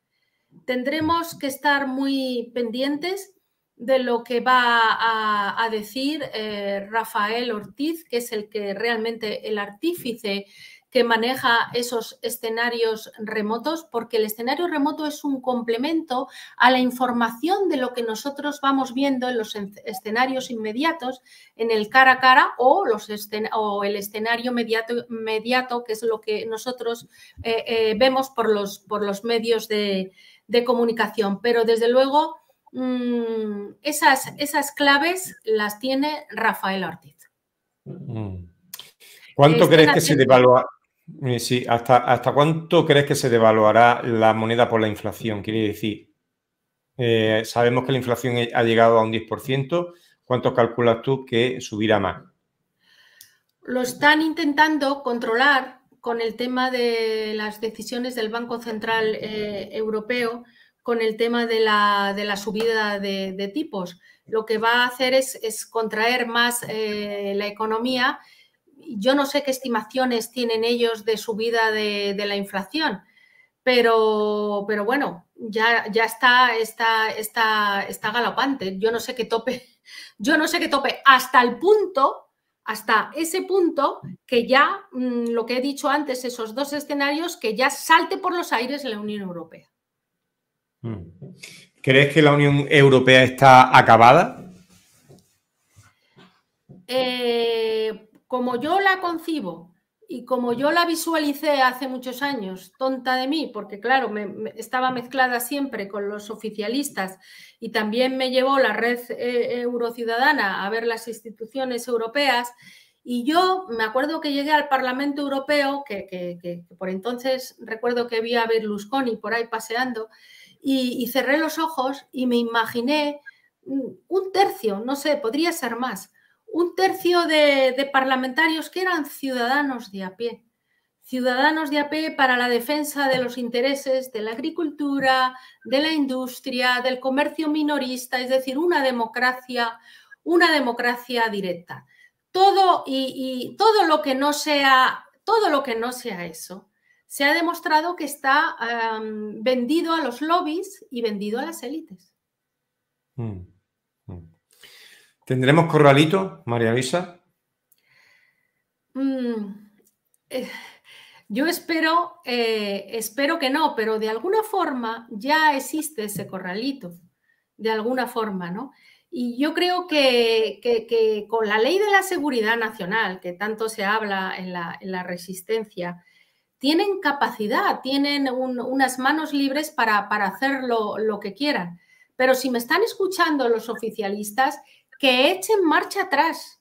Tendremos que estar muy pendientes de lo que va a, decir eh, Rafael Ortiz, que es el que realmente el artífice que maneja esos escenarios remotos, porque el escenario remoto es un complemento a la información de lo que nosotros vamos viendo en los escenarios inmediatos, en el cara a cara o, los o el escenario mediato, que es lo que nosotros eh, eh, vemos por los, por los medios de, comunicación. Pero desde luego, mm, esas, esas claves las tiene Rafael Ortiz. Mm. ¿Cuánto crees que se devalúa? Eh, sí, ¿hasta, ¿hasta cuánto crees que se devaluará la moneda por la inflación? Quiere decir, eh, sabemos que la inflación ha llegado a un 10%, ¿cuánto calculas tú que subirá más? Lo están intentando controlar con el tema de las decisiones del Banco Central eh, Europeo, con el tema de la, subida de, tipos. Lo que va a hacer es, contraer más la economía yo no sé qué estimaciones tienen ellos de subida de, de la inflación, pero, pero bueno, ya, ya está, está, está, está galopante. Yo no sé qué tope, (laughs) yo no sé qué tope, hasta el punto, hasta ese punto que ya, mm, lo que he dicho antes, esos dos escenarios, que ya salte por los aires la Unión Europea. Mm. ¿Crees que la Unión Europea está acabada? Eh, como yo la concibo y como yo la visualicé hace muchos años, tonta de mí, porque claro, me, estaba mezclada siempre con los oficialistas y también me llevó la red eh, eurociudadana a ver las instituciones europeas. Y yo me acuerdo que llegué al Parlamento Europeo, que, por entonces recuerdo que vi a Berlusconi por ahí paseando, y cerré los ojos y me imaginé mm, un tercio, no sé, podría ser más, un tercio de, parlamentarios que eran ciudadanos de a pie. Ciudadanos de a pie para la defensa de los intereses de la agricultura, de la industria, del comercio minorista, es decir, una democracia, una democracia directa. Todo y, todo lo que no sea, todo lo que no sea eso, se ha demostrado que está vendido a los lobbies y vendido a las élites. Mm. ¿Tendremos corralito, María Luisa? Mm, eh, yo espero, eh, espero que no, pero de alguna forma ya existe ese corralito, de alguna forma, ¿no? Y yo creo que, con la ley de la seguridad nacional, que tanto se habla en la, resistencia, tienen capacidad, tienen unas manos libres para, para hacer lo que quieran. Pero si me están escuchando los oficialistas, que echen marcha atrás,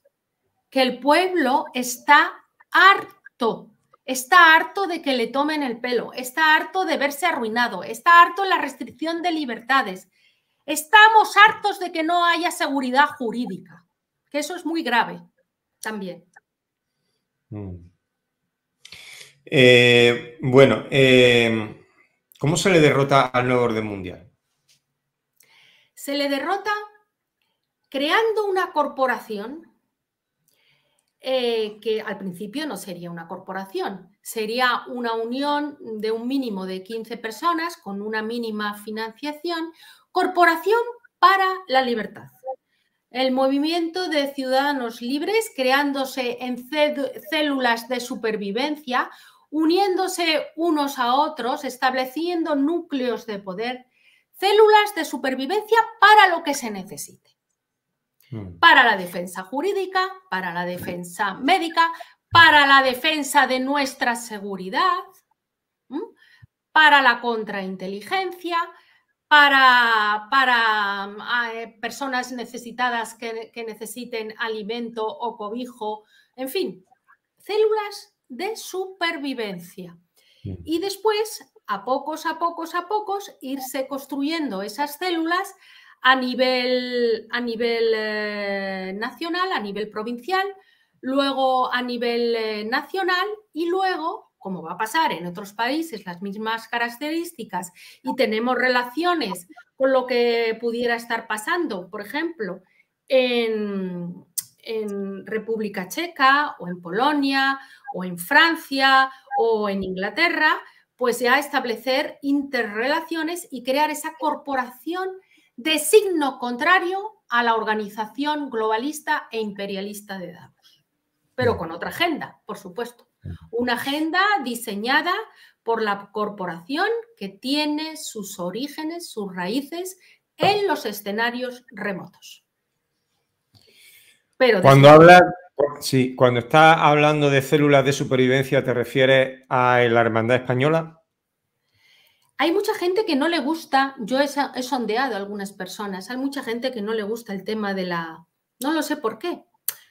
que el pueblo está harto, está harto de que le tomen el pelo, está harto de verse arruinado, está harto la restricción de libertades, estamos hartos de que no haya seguridad jurídica, que eso es muy grave también. Mm. Eh, bueno, eh, ¿cómo se le derrota al nuevo orden mundial? Se le derrota creando una corporación eh, que al principio no sería una corporación, sería una unión de un mínimo de 15 personas con una mínima financiación, Corporación para la Libertad. El movimiento de ciudadanos libres creándose en células de supervivencia, uniéndose unos a otros, estableciendo núcleos de poder, células de supervivencia para lo que se necesite. Mm. para la defensa jurídica, para la defensa médica, para la defensa de nuestra seguridad, para la contrainteligencia, para, para mm, eh, personas necesitadas que necesiten alimento o cobijo, en fin, células de supervivencia. Mm. Y después, a pocos, a pocos, a pocos, irse construyendo esas células a nivel, a nivel eh, nacional, a nivel provincial, luego a nivel eh, nacional y luego, como va a pasar en otros países, las mismas características y tenemos relaciones con lo que pudiera estar pasando, por ejemplo, en, en República Checa o en Polonia o en Francia o en Inglaterra, pues ya establecer interrelaciones y crear esa corporación de signo contrario a la organización globalista e imperialista de Davos, pero con otra agenda, por supuesto. Una agenda diseñada por la corporación que tiene sus orígenes, sus raíces en los escenarios remotos. Pero cuando habla, sí, cuando está hablando de células de supervivencia, ¿te refieres a la hermandad española? Hay mucha gente que no le gusta, yo he, sondeado a algunas personas, hay mucha gente que no le gusta el tema de la... No lo sé por qué.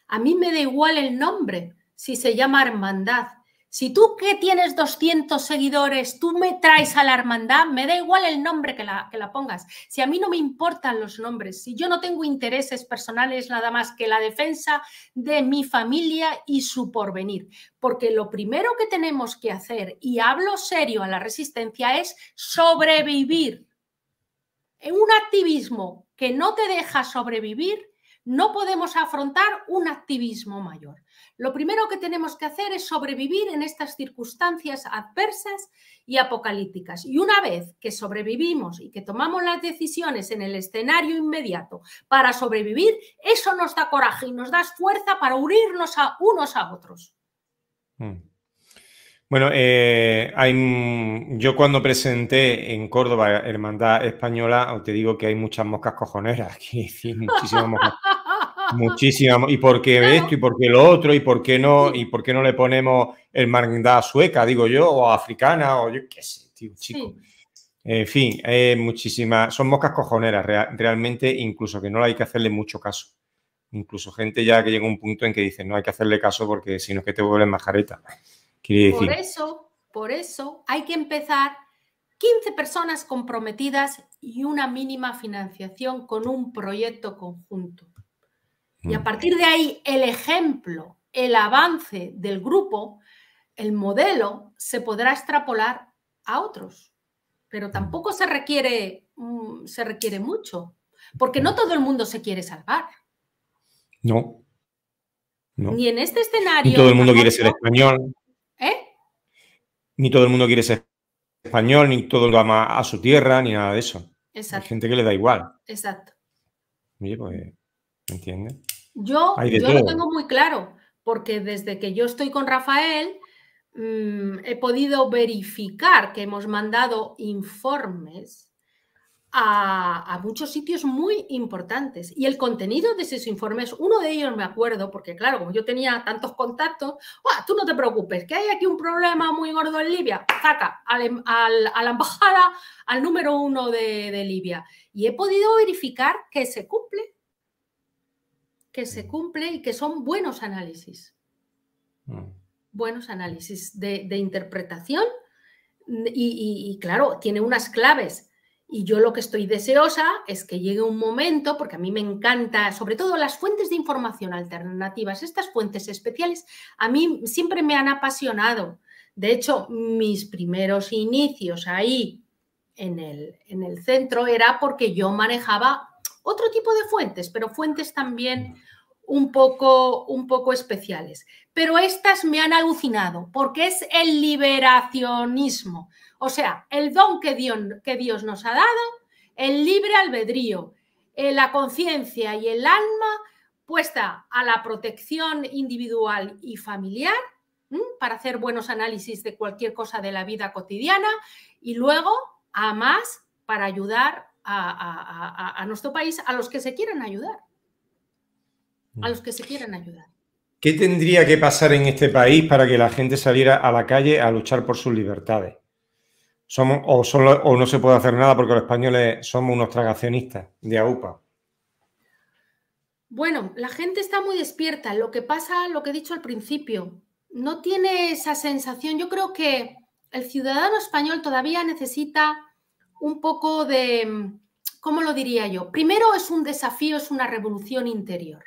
A mí me da igual el nombre, si se llama hermandad si tú que tienes 200 seguidores, tú me traes a la hermandad, me da igual el nombre que la, que la pongas. Si a mí no me importan los nombres, si yo no tengo intereses personales nada más que la defensa de mi familia y su porvenir. Porque lo primero que tenemos que hacer, y hablo serio a la resistencia, es sobrevivir. En un activismo que no te deja sobrevivir, no podemos afrontar un activismo mayor. Lo primero que tenemos que hacer es sobrevivir en estas circunstancias adversas y apocalípticas. Y una vez que sobrevivimos y que tomamos las decisiones en el escenario inmediato para sobrevivir, eso nos da coraje y nos da fuerza para unirnos a unos a otros. Mm. Bueno, eh, yo cuando presenté en Córdoba Hermandad Española, te digo que hay muchas moscas cojoneras aquí, (laughs) muchísimas moscas. Muchísimas, ¿Y por qué esto? ¿Y por qué lo otro? ¿Y por qué no, y por qué no le ponemos el mandá sueca, digo yo, o africana, o yo qué sé, tío, chico? En fin, muchísimas. Son moscas cojoneras, realmente, incluso que no hay que hacerle mucho caso. Incluso gente ya que llega un punto en que dice no hay que hacerle caso porque si no es que te vuelven majareta. Por eso, por eso hay que empezar 15 personas comprometidas y una mínima financiación con un proyecto conjunto. Y a mm. partir de ahí, el ejemplo, el avance del grupo, el modelo, se podrá extrapolar a otros. Pero mm. tampoco se requiere, mm, se requiere mucho, porque no todo el mundo se quiere salvar. No. Ni en este escenario. Ni todo el mundo quiere ser español. ¿Eh? Ni todo el mundo quiere ser español, ni todo el ama a su tierra, ni nada de eso. Exacto. Hay gente que le da igual. Exacto. Oye, pues, ¿entiendes? Yo, lo tengo muy claro, porque desde que yo estoy con Rafael, mm, he podido verificar que hemos mandado informes a, muchos sitios muy importantes. Y el contenido de esos informes, uno de ellos me acuerdo, porque claro, como yo tenía tantos contactos, tú no te preocupes, que hay aquí un problema muy gordo en Libia, saca em, a la embajada, al número uno de Libia. Y he podido verificar que se cumple que se cumple y que son buenos análisis. Mm. Buenos análisis de, interpretación y, claro, tiene unas claves. Y yo lo que estoy deseosa es que llegue un momento, porque a mí me encanta, sobre todo las fuentes de información alternativas, estas fuentes especiales, a mí siempre me han apasionado. De hecho, mis primeros inicios ahí en el, en el centro era porque yo manejaba otro tipo de fuentes, pero fuentes también un poco, un poco especiales. Pero estas me han alucinado porque es el liberacionismo, o sea, el don que Dios, que Dios nos ha dado, el libre albedrío, eh, la conciencia y el alma puesta a la protección individual y familiar para hacer buenos análisis de cualquier cosa de la vida cotidiana y luego a más para ayudar a, nuestro país a los que se quieran ayudar. A los que se quieran ayudar. ¿Qué tendría que pasar en este país para que la gente saliera a la calle a luchar por sus libertades? o, o no se puede hacer nada porque los españoles somos unos tragacionistas de AUPA. Bueno, la gente está muy despierta. Lo que pasa, lo que he dicho al principio, no tiene esa sensación. Yo creo que el ciudadano español todavía necesita un poco de, mm, ¿cómo lo diría yo? Primero es un desafío, es una revolución interior.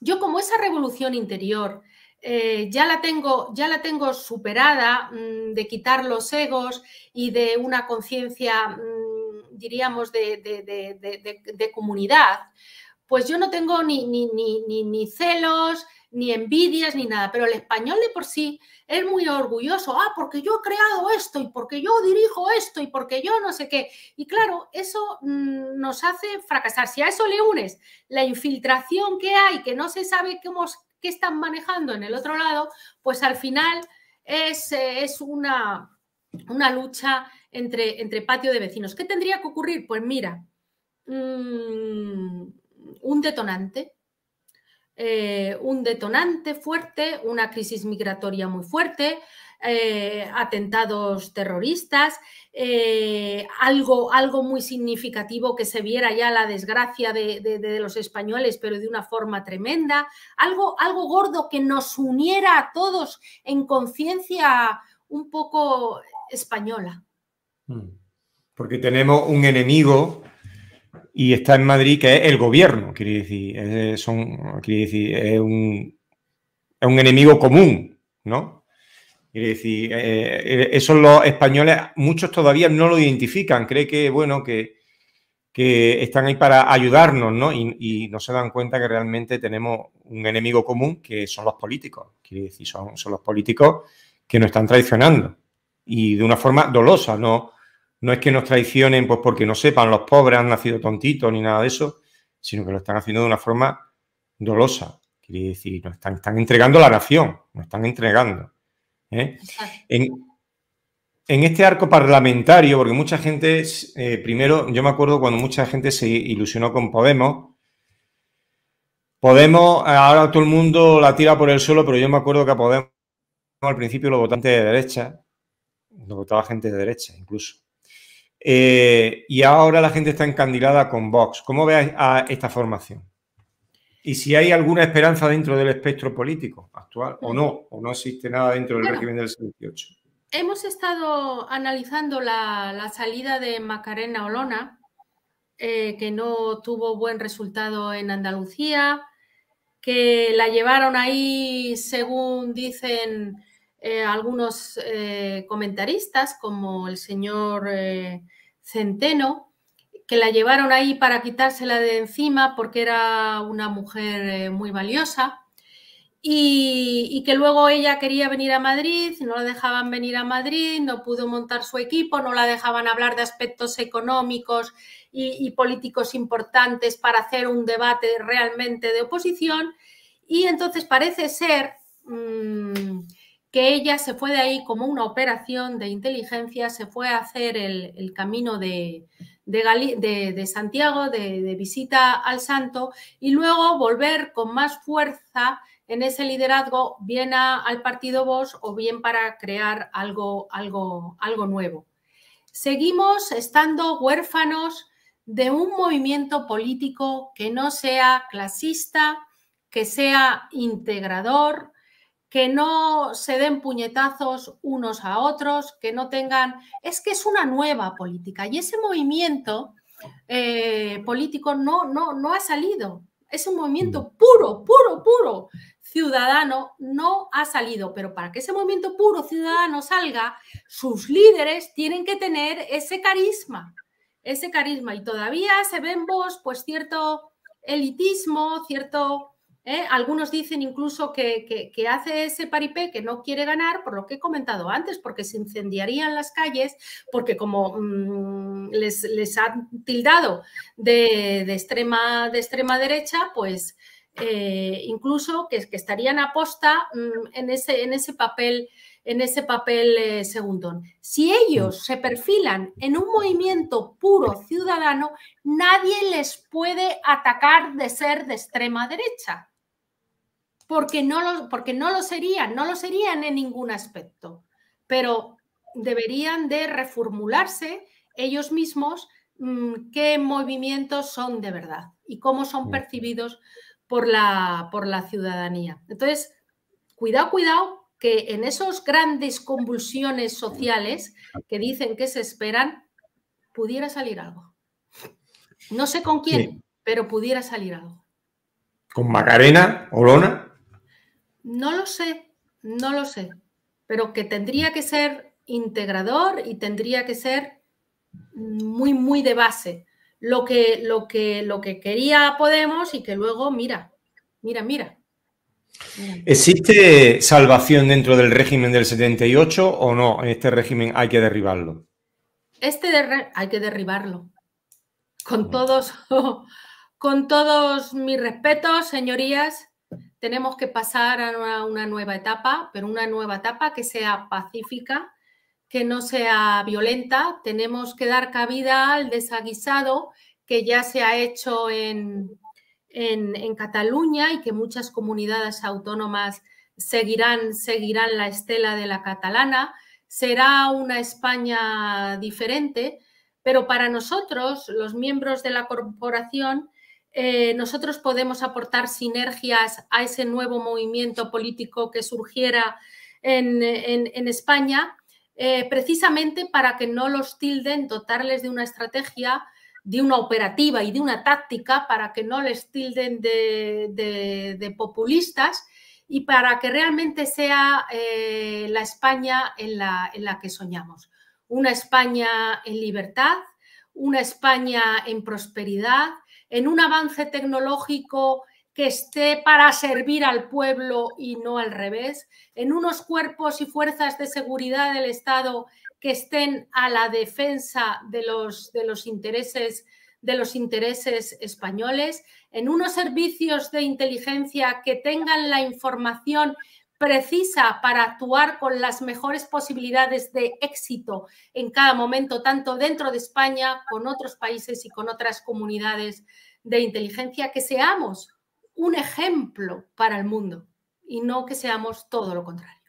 Yo como esa revolución interior eh, ya, la tengo, ya la tengo superada mm, de quitar los egos y de una conciencia, mm, diríamos, de, comunidad, pues yo no tengo ni, ni, ni, ni celos, ni envidias, ni nada, pero el español de por sí es muy orgulloso, ah, porque yo he creado esto y porque yo dirijo esto y porque yo no sé qué. Y claro, eso mm, nos hace fracasar. Si a eso le unes la infiltración que hay, que no se sabe qué están manejando en el otro lado, pues al final es, eh, es una, una lucha entre, entre patio de vecinos. ¿Qué tendría que ocurrir? Pues mira, mm, un detonante eh, un detonante fuerte, una crisis migratoria muy fuerte, eh, atentados terroristas, eh, algo, algo muy significativo que se viera ya la desgracia de, de, los españoles, pero de una forma tremenda, algo, algo gordo que nos uniera a todos en conciencia un poco española. Mm. Porque tenemos un enemigo y está en Madrid, que es el gobierno, quiere decir, es, eh, son, decir, es un, es un enemigo común, ¿no? Quiere decir, eh, eh, esos los españoles, muchos todavía no lo identifican, cree que, bueno, que, que están ahí para ayudarnos, ¿no? Y, no se dan cuenta que realmente tenemos un enemigo común, que son los políticos, quiere decir, son, son los políticos que nos están traicionando, y de una forma dolosa, no, no es que nos traicionen pues porque no sepan, los pobres han nacido tontitos ni nada de eso, sino que lo están haciendo de una forma dolosa. Quiere decir, nos están, entregando la nación, nos están entregando. ¿eh? En, este arco parlamentario, porque mucha gente, eh, primero, yo me acuerdo cuando mucha gente se ilusionó con Podemos. Podemos, ahora todo el mundo la tira por el suelo, pero yo me acuerdo que a Podemos al principio los votantes de derecha, lo votaba gente de derecha incluso. Eh, y ahora la gente está encandilada con Vox. ¿Cómo ve a esta formación? Y si hay alguna esperanza dentro del espectro político actual, o no, o no existe nada dentro del régimen del 78. Hemos estado analizando la, salida de Macarena Olona, eh, que no tuvo buen resultado en Andalucía, que la llevaron ahí, según dicen, eh, algunos eh, comentaristas, como el señor eh, Centeno, que la llevaron ahí para quitársela de encima porque era una mujer muy valiosa y, que luego ella quería venir a Madrid, no la dejaban venir a Madrid, no pudo montar su equipo, no la dejaban hablar de aspectos económicos y, políticos importantes para hacer un debate realmente de oposición. Y entonces parece ser, mm, que ella se fue de ahí como una operación de inteligencia, se fue a hacer el, camino de, de, Santiago, de, visita al santo, y luego volver con más fuerza en ese liderazgo, bien al partido Vos o bien para crear algo, algo, algo nuevo. Seguimos estando huérfanos de un movimiento político que no sea clasista, que sea integrador, que no se den puñetazos unos a otros, que no tengan... Es que es una nueva política y ese movimiento eh, político no, no, no ha salido. Es un movimiento mm. puro, puro, puro ciudadano no ha salido, pero para que ese movimiento puro ciudadano salga, sus líderes tienen que tener ese carisma, ese carisma. Y todavía se ven vos, pues cierto elitismo, cierto ¿eh? Algunos dicen incluso que, hace ese paripé que no quiere ganar, por lo que he comentado antes, porque se incendiarían las calles, porque como mm, les, les, han tildado de, extrema, derecha, pues eh, incluso que, estarían a posta mm, en, ese, en ese papel en ese papel eh, segundón. Si ellos se perfilan en un movimiento puro ciudadano, nadie les puede atacar de ser de extrema derecha porque no lo, porque no lo serían, no lo serían en ningún aspecto, pero deberían de reformularse ellos mismos mm, qué movimientos son de verdad y cómo son percibidos por la, por la ciudadanía. Entonces, cuidado, cuidado, que en esas grandes convulsiones sociales que dicen que se esperan, pudiera salir algo. No sé con quién, pero pudiera salir algo. ¿Con Macarena Olona? No lo sé, no lo sé, pero que tendría que ser integrador y tendría que ser muy, muy de base. Lo que, lo que, lo que quería Podemos y que luego, mira, mira, mira. ¿Existe salvación dentro del régimen del 78 o no? Este régimen hay que derribarlo. Este hay que derribarlo. Con mm. todos, (laughs) con todos mis respetos, señorías, tenemos que pasar a una, nueva etapa, pero una nueva etapa que sea pacífica, que no sea violenta. Tenemos que dar cabida al desaguisado que ya se ha hecho en, Cataluña y que muchas comunidades autónomas seguirán, seguirán la estela de la catalana. Será una España diferente, pero para nosotros, los miembros de la corporación, eh, nosotros podemos aportar sinergias a ese nuevo movimiento político que surgiera en, España, eh, precisamente para que no los tilden, dotarles de una estrategia, de una operativa y de una táctica, para que no les tilden de, populistas y para que realmente sea eh, la España en la que soñamos. Una España en libertad, una España en prosperidad, en un avance tecnológico que esté para servir al pueblo y no al revés, en unos cuerpos y fuerzas de seguridad del Estado que estén a la defensa de los, de los intereses de los intereses españoles, en unos servicios de inteligencia que tengan la información precisa para actuar con las mejores posibilidades de éxito en cada momento, tanto dentro de España, con otros países y con otras comunidades de inteligencia, que seamos un ejemplo para el mundo y no que seamos todo lo contrario.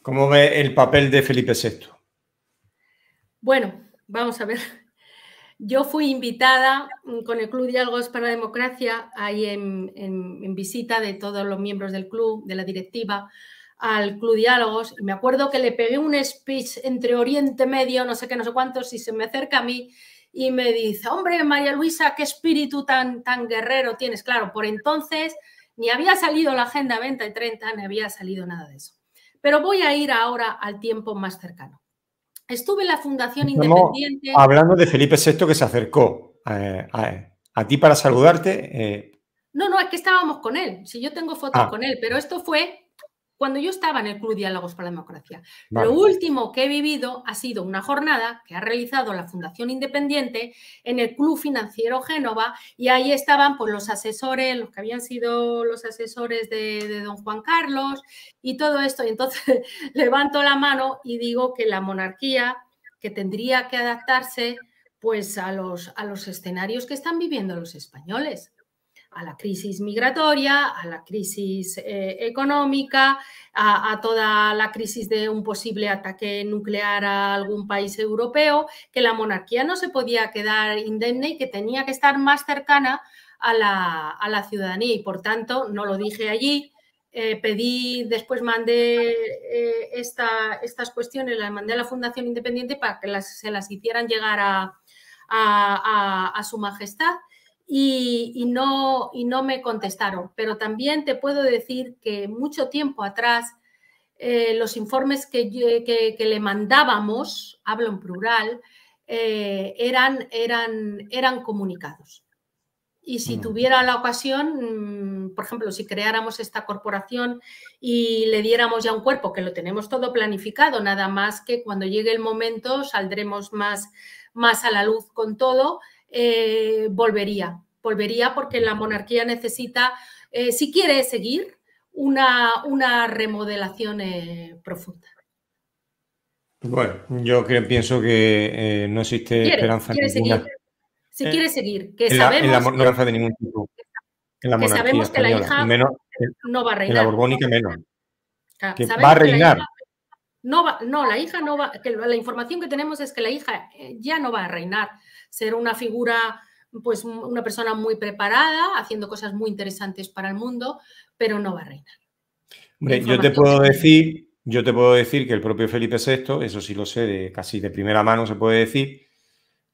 ¿Cómo ve el papel de Felipe VI? Bueno, vamos a ver. Yo fui invitada mm, con el Club Diálogos para la Democracia, ahí en, visita de todos los miembros del club, de la directiva, al Club Diálogos. Me acuerdo que le pegué un speech entre Oriente Medio, no sé qué, no sé cuántos, y se me acerca a mí y me dice, hombre, María Luisa, qué espíritu tan, tan guerrero tienes. Claro, por entonces ni había salido la Agenda 2030, ni había salido nada de eso. Pero voy a ir ahora al tiempo más cercano. Estuve en la Fundación Independiente. Hablando de Felipe VI que se acercó eh, a, ti para saludarte. Eh. No, no, es que estábamos con él. Si yo tengo fotos ah. con él, pero esto fue cuando yo estaba en el Club Diálogos para la Democracia. Lo último que he vivido ha sido una jornada que ha realizado la Fundación Independiente en el Club Financiero Génova y ahí estaban pues, los asesores, los que habían sido los asesores de, don Juan Carlos y todo esto. Y entonces (laughs) levanto la mano y digo que la monarquía que tendría que adaptarse pues a los, a los escenarios que están viviendo los españoles a la crisis migratoria, a la crisis eh, económica, a, toda la crisis de un posible ataque nuclear a algún país europeo, que la monarquía no se podía quedar indemne y que tenía que estar más cercana a la, ciudadanía. Y por tanto, no lo dije allí, eh, pedí, después mandé eh, estas cuestiones, las mandé a la Fundación Independiente para que se las hicieran llegar a, Su Majestad y, no, y no me contestaron. Pero también te puedo decir que mucho tiempo atrás eh, los informes que, le mandábamos, hablo en plural, eh, eran, eran, eran comunicados. Y si mm. tuviera la ocasión, mm, por ejemplo, si creáramos esta corporación y le diéramos ya un cuerpo, que lo tenemos todo planificado, nada más que cuando llegue el momento saldremos más, más a la luz con todo, eh, volvería. Volvería porque la monarquía necesita, eh, si quiere seguir, una, una remodelación eh, profunda. Bueno, yo creo, pienso que no existe esperanza ninguna. si quiere seguir, que sabemos... que sabemos que la hija no va a reinar. En la borbónica menos. va a reinar, no, la hija no va, que la información que tenemos es que la hija eh, ya no va a reinar, ser una figura, pues una persona muy preparada, haciendo cosas muy interesantes para el mundo, pero no va a reinar. yo te puedo decir, yo te puedo decir que el propio Felipe VI, eso sí lo sé, de, casi de primera mano se puede decir,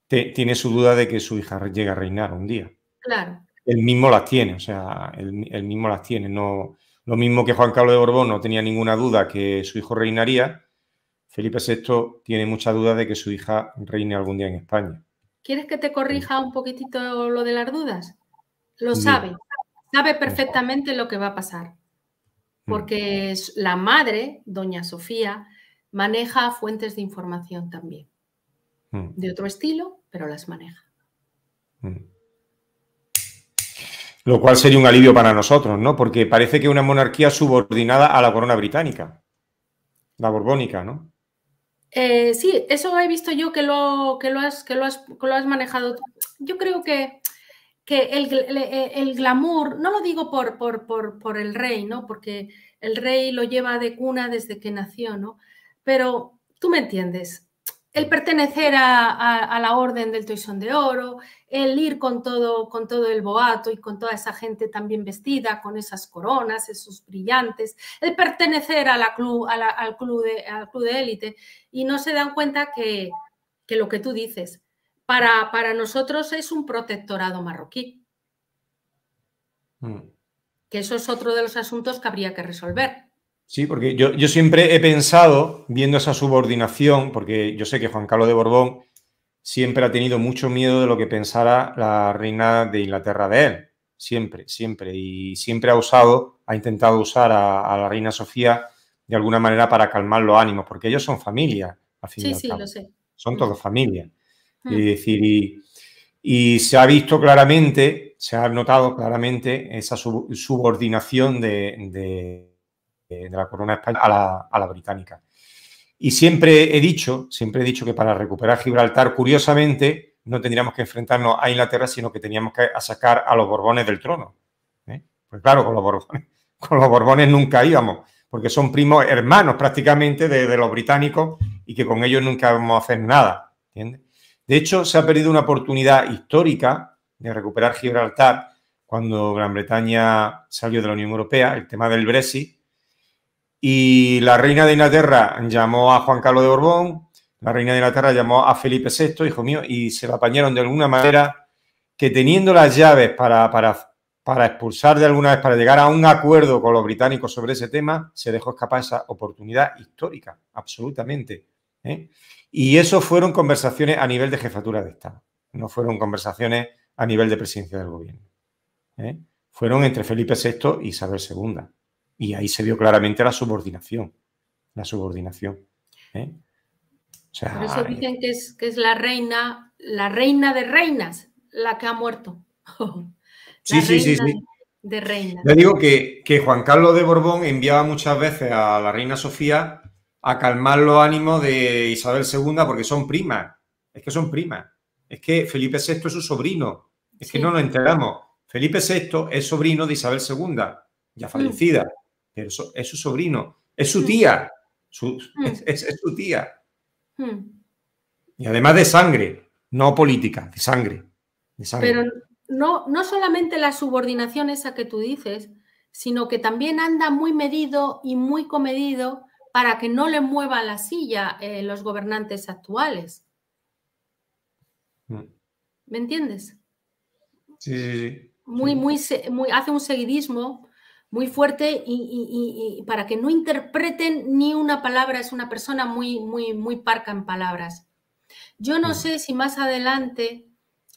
tiene su duda de que su hija llegue a reinar un día. Claro. Él mismo las tiene, o sea, el él mismo las tiene, no lo mismo que Juan Carlos de Borbón no tenía ninguna duda que su hijo reinaría, Felipe VI tiene mucha duda de que su hija reine algún día en España. ¿Quieres que te corrija un poquitito lo de las dudas? Lo sabe, sabe perfectamente lo que va a pasar, mm. porque la madre, doña Sofía, maneja fuentes de información también, mm. de otro estilo, pero las maneja. Mm. Lo cual sería un alivio para nosotros, ¿no? Porque parece que una monarquía subordinada a la corona británica, la borbónica, ¿no? Eh, sí, eso he visto yo que lo, lo, has, que lo, has, manejado. Yo creo que, el, glamour, no lo digo por, por, por, por, el rey, ¿no? Porque el rey lo lleva de cuna desde que nació, ¿no? Pero tú me entiendes, el pertenecer a, la orden del Toisón de Oro, el ir con todo, con todo el boato y con toda esa gente también vestida, con esas coronas, esos brillantes, el pertenecer a la club, al, club de, club de élite y no se dan cuenta que, lo que tú dices, para, para, nosotros es un protectorado marroquí. Mm. Que eso es otro de los asuntos que habría que resolver. Sí, porque yo, siempre he pensado, viendo esa subordinación, porque yo sé que Juan Carlos de Borbón siempre ha tenido mucho miedo de lo que pensara la reina de Inglaterra de él. Siempre, siempre. Y siempre ha usado, ha intentado usar a, la reina Sofía de alguna manera para calmar los ánimos, porque ellos son familia, al final sí, sí, Lo sé. Son todos familia. Ah. Y decir, y, se ha visto claramente, se ha notado claramente esa subordinación de eh, de la corona española a la, británica. Y siempre he dicho, siempre he dicho que para recuperar Gibraltar, curiosamente, no tendríamos que enfrentarnos a Inglaterra, sino que teníamos que sacar a los Borbones del trono. ¿eh? Pues claro, con los Borbones, (laughs) con los Borbones nunca íbamos, porque son primos hermanos prácticamente de, los británicos y que con ellos nunca vamos a hacer nada. De hecho, se ha perdido una oportunidad histórica de recuperar Gibraltar cuando Gran Bretaña salió de la Unión Europea, el tema del Brexit, y la reina de Inglaterra llamó a Juan Carlos de Borbón, la reina de Inglaterra llamó a Felipe VI, hijo mío, y se lo apañaron de alguna manera que teniendo las llaves para, para, expulsar de alguna vez, para llegar a un acuerdo con los británicos sobre ese tema, se dejó escapar esa oportunidad histórica, absolutamente. ¿eh? Y eso fueron conversaciones a nivel de jefatura de Estado, no fueron conversaciones a nivel de presidencia del gobierno. ¿eh? Fueron entre Felipe VI y Isabel II. Y ahí se vio claramente la subordinación, la subordinación. ¿eh? Por eso eh, dicen que es, que es la reina, la reina de reinas, la que ha muerto. (laughs) sí, sí, sí, sí, De reinas digo que, Juan Carlos de Borbón enviaba muchas veces a la reina Sofía a calmar los ánimos de Isabel II porque son primas. Es que son primas. Es que Felipe VI es su sobrino. Es que no nos enteramos. Felipe VI es sobrino de Isabel II, ya mm. fallecida es su sobrino, es su tía, hmm. es, su tía. Hmm. Y además de sangre, no política, de sangre. Pero no, no solamente la subordinación esa que tú dices, sino que también anda muy medido y muy comedido para que no le mueva la silla eh, los gobernantes actuales. Hmm. ¿Me entiendes? Sí, sí, sí. muy, muy, hace un seguidismo muy fuerte y, para que no interpreten ni una palabra, es una persona muy, muy, muy parca en palabras. Yo no mm. sé si más adelante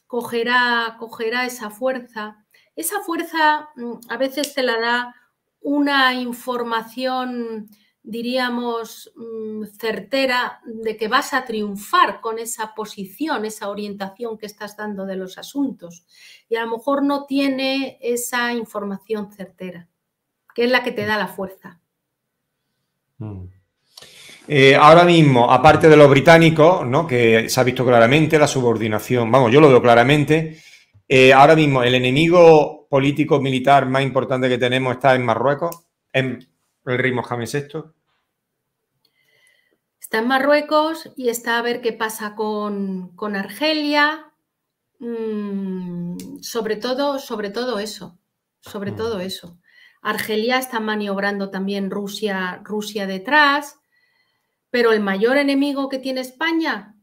cogerá, cogerá esa fuerza. Esa fuerza mm, a veces te la da una información, diríamos, mm, certera de que vas a triunfar con esa posición, esa orientación que estás dando de los asuntos. Y a lo mejor no tiene esa información certera que es la que te da la fuerza. Mm. Eh, ahora mismo, aparte de los británicos, ¿no? que se ha visto claramente la subordinación, vamos, yo lo veo claramente, eh, ahora mismo el enemigo político militar más importante que tenemos está en Marruecos, en el ritmo James VI. Está en Marruecos y está a ver qué pasa con, Argelia, mm, sobre, todo, sobre todo eso, sobre mm. todo eso. Argelia está maniobrando también Rusia, Rusia detrás, pero el mayor enemigo que tiene España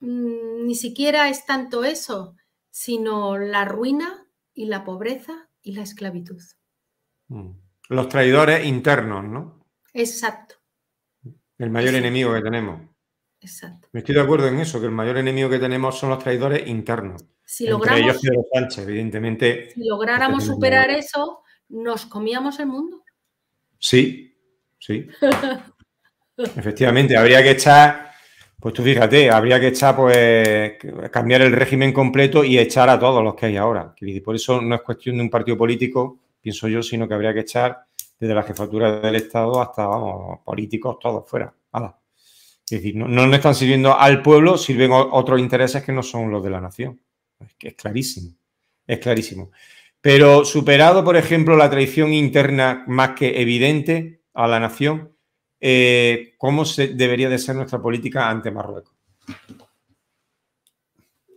mm, ni siquiera es tanto eso, sino la ruina y la pobreza y la esclavitud. Mm. Los traidores internos, ¿no? Exacto. El mayor enemigo que tenemos. Exacto. Me estoy de acuerdo en eso, que el mayor enemigo que tenemos son los traidores internos. Si evidentemente. Si este lográramos superar eso, nos comíamos el mundo. Sí, sí. (laughs) Efectivamente, habría que echar, pues tú fíjate, habría que echar, pues, cambiar el régimen completo y echar a todos los que hay ahora. Por eso no es cuestión de un partido político, pienso yo, sino que habría que echar desde la jefatura del Estado hasta, vamos, políticos, todos fuera. Es decir, no, no están sirviendo al pueblo, sirven otros intereses que no son los de la nación. es clarísimo, es clarísimo. Pero superado, por ejemplo, la traición interna más que evidente a la nación, eh, ¿cómo se, debería de ser nuestra política ante Marruecos?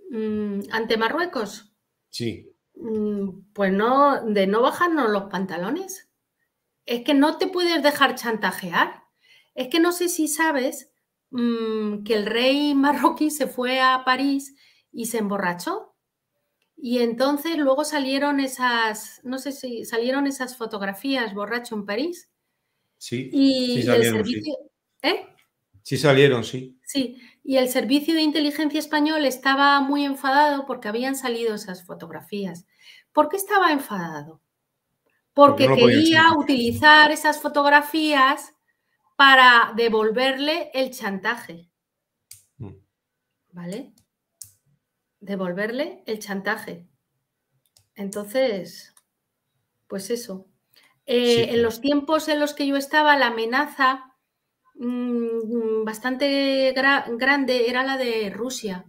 Mm, ¿Ante Marruecos? Sí. Mm, pues no, de no bajarnos los pantalones. Es que no te puedes dejar chantajear. Es que no sé si sabes mm, que el rey (laughs) marroquí se fue a París y se emborrachó y entonces luego salieron esas, no sé si salieron esas fotografías borracho en París. Sí, y sí salieron, sí. ¿eh? Sí salieron, sí. Sí, y el servicio de inteligencia español estaba muy enfadado porque habían salido esas fotografías. ¿Por qué estaba enfadado? Porque, quería utilizar esas fotografías para devolverle el chantaje. Mm. ¿Vale? devolverle el chantaje. Entonces, pues eso. Eh, en los tiempos en los que yo estaba, la amenaza mm, bastante grande era la de Rusia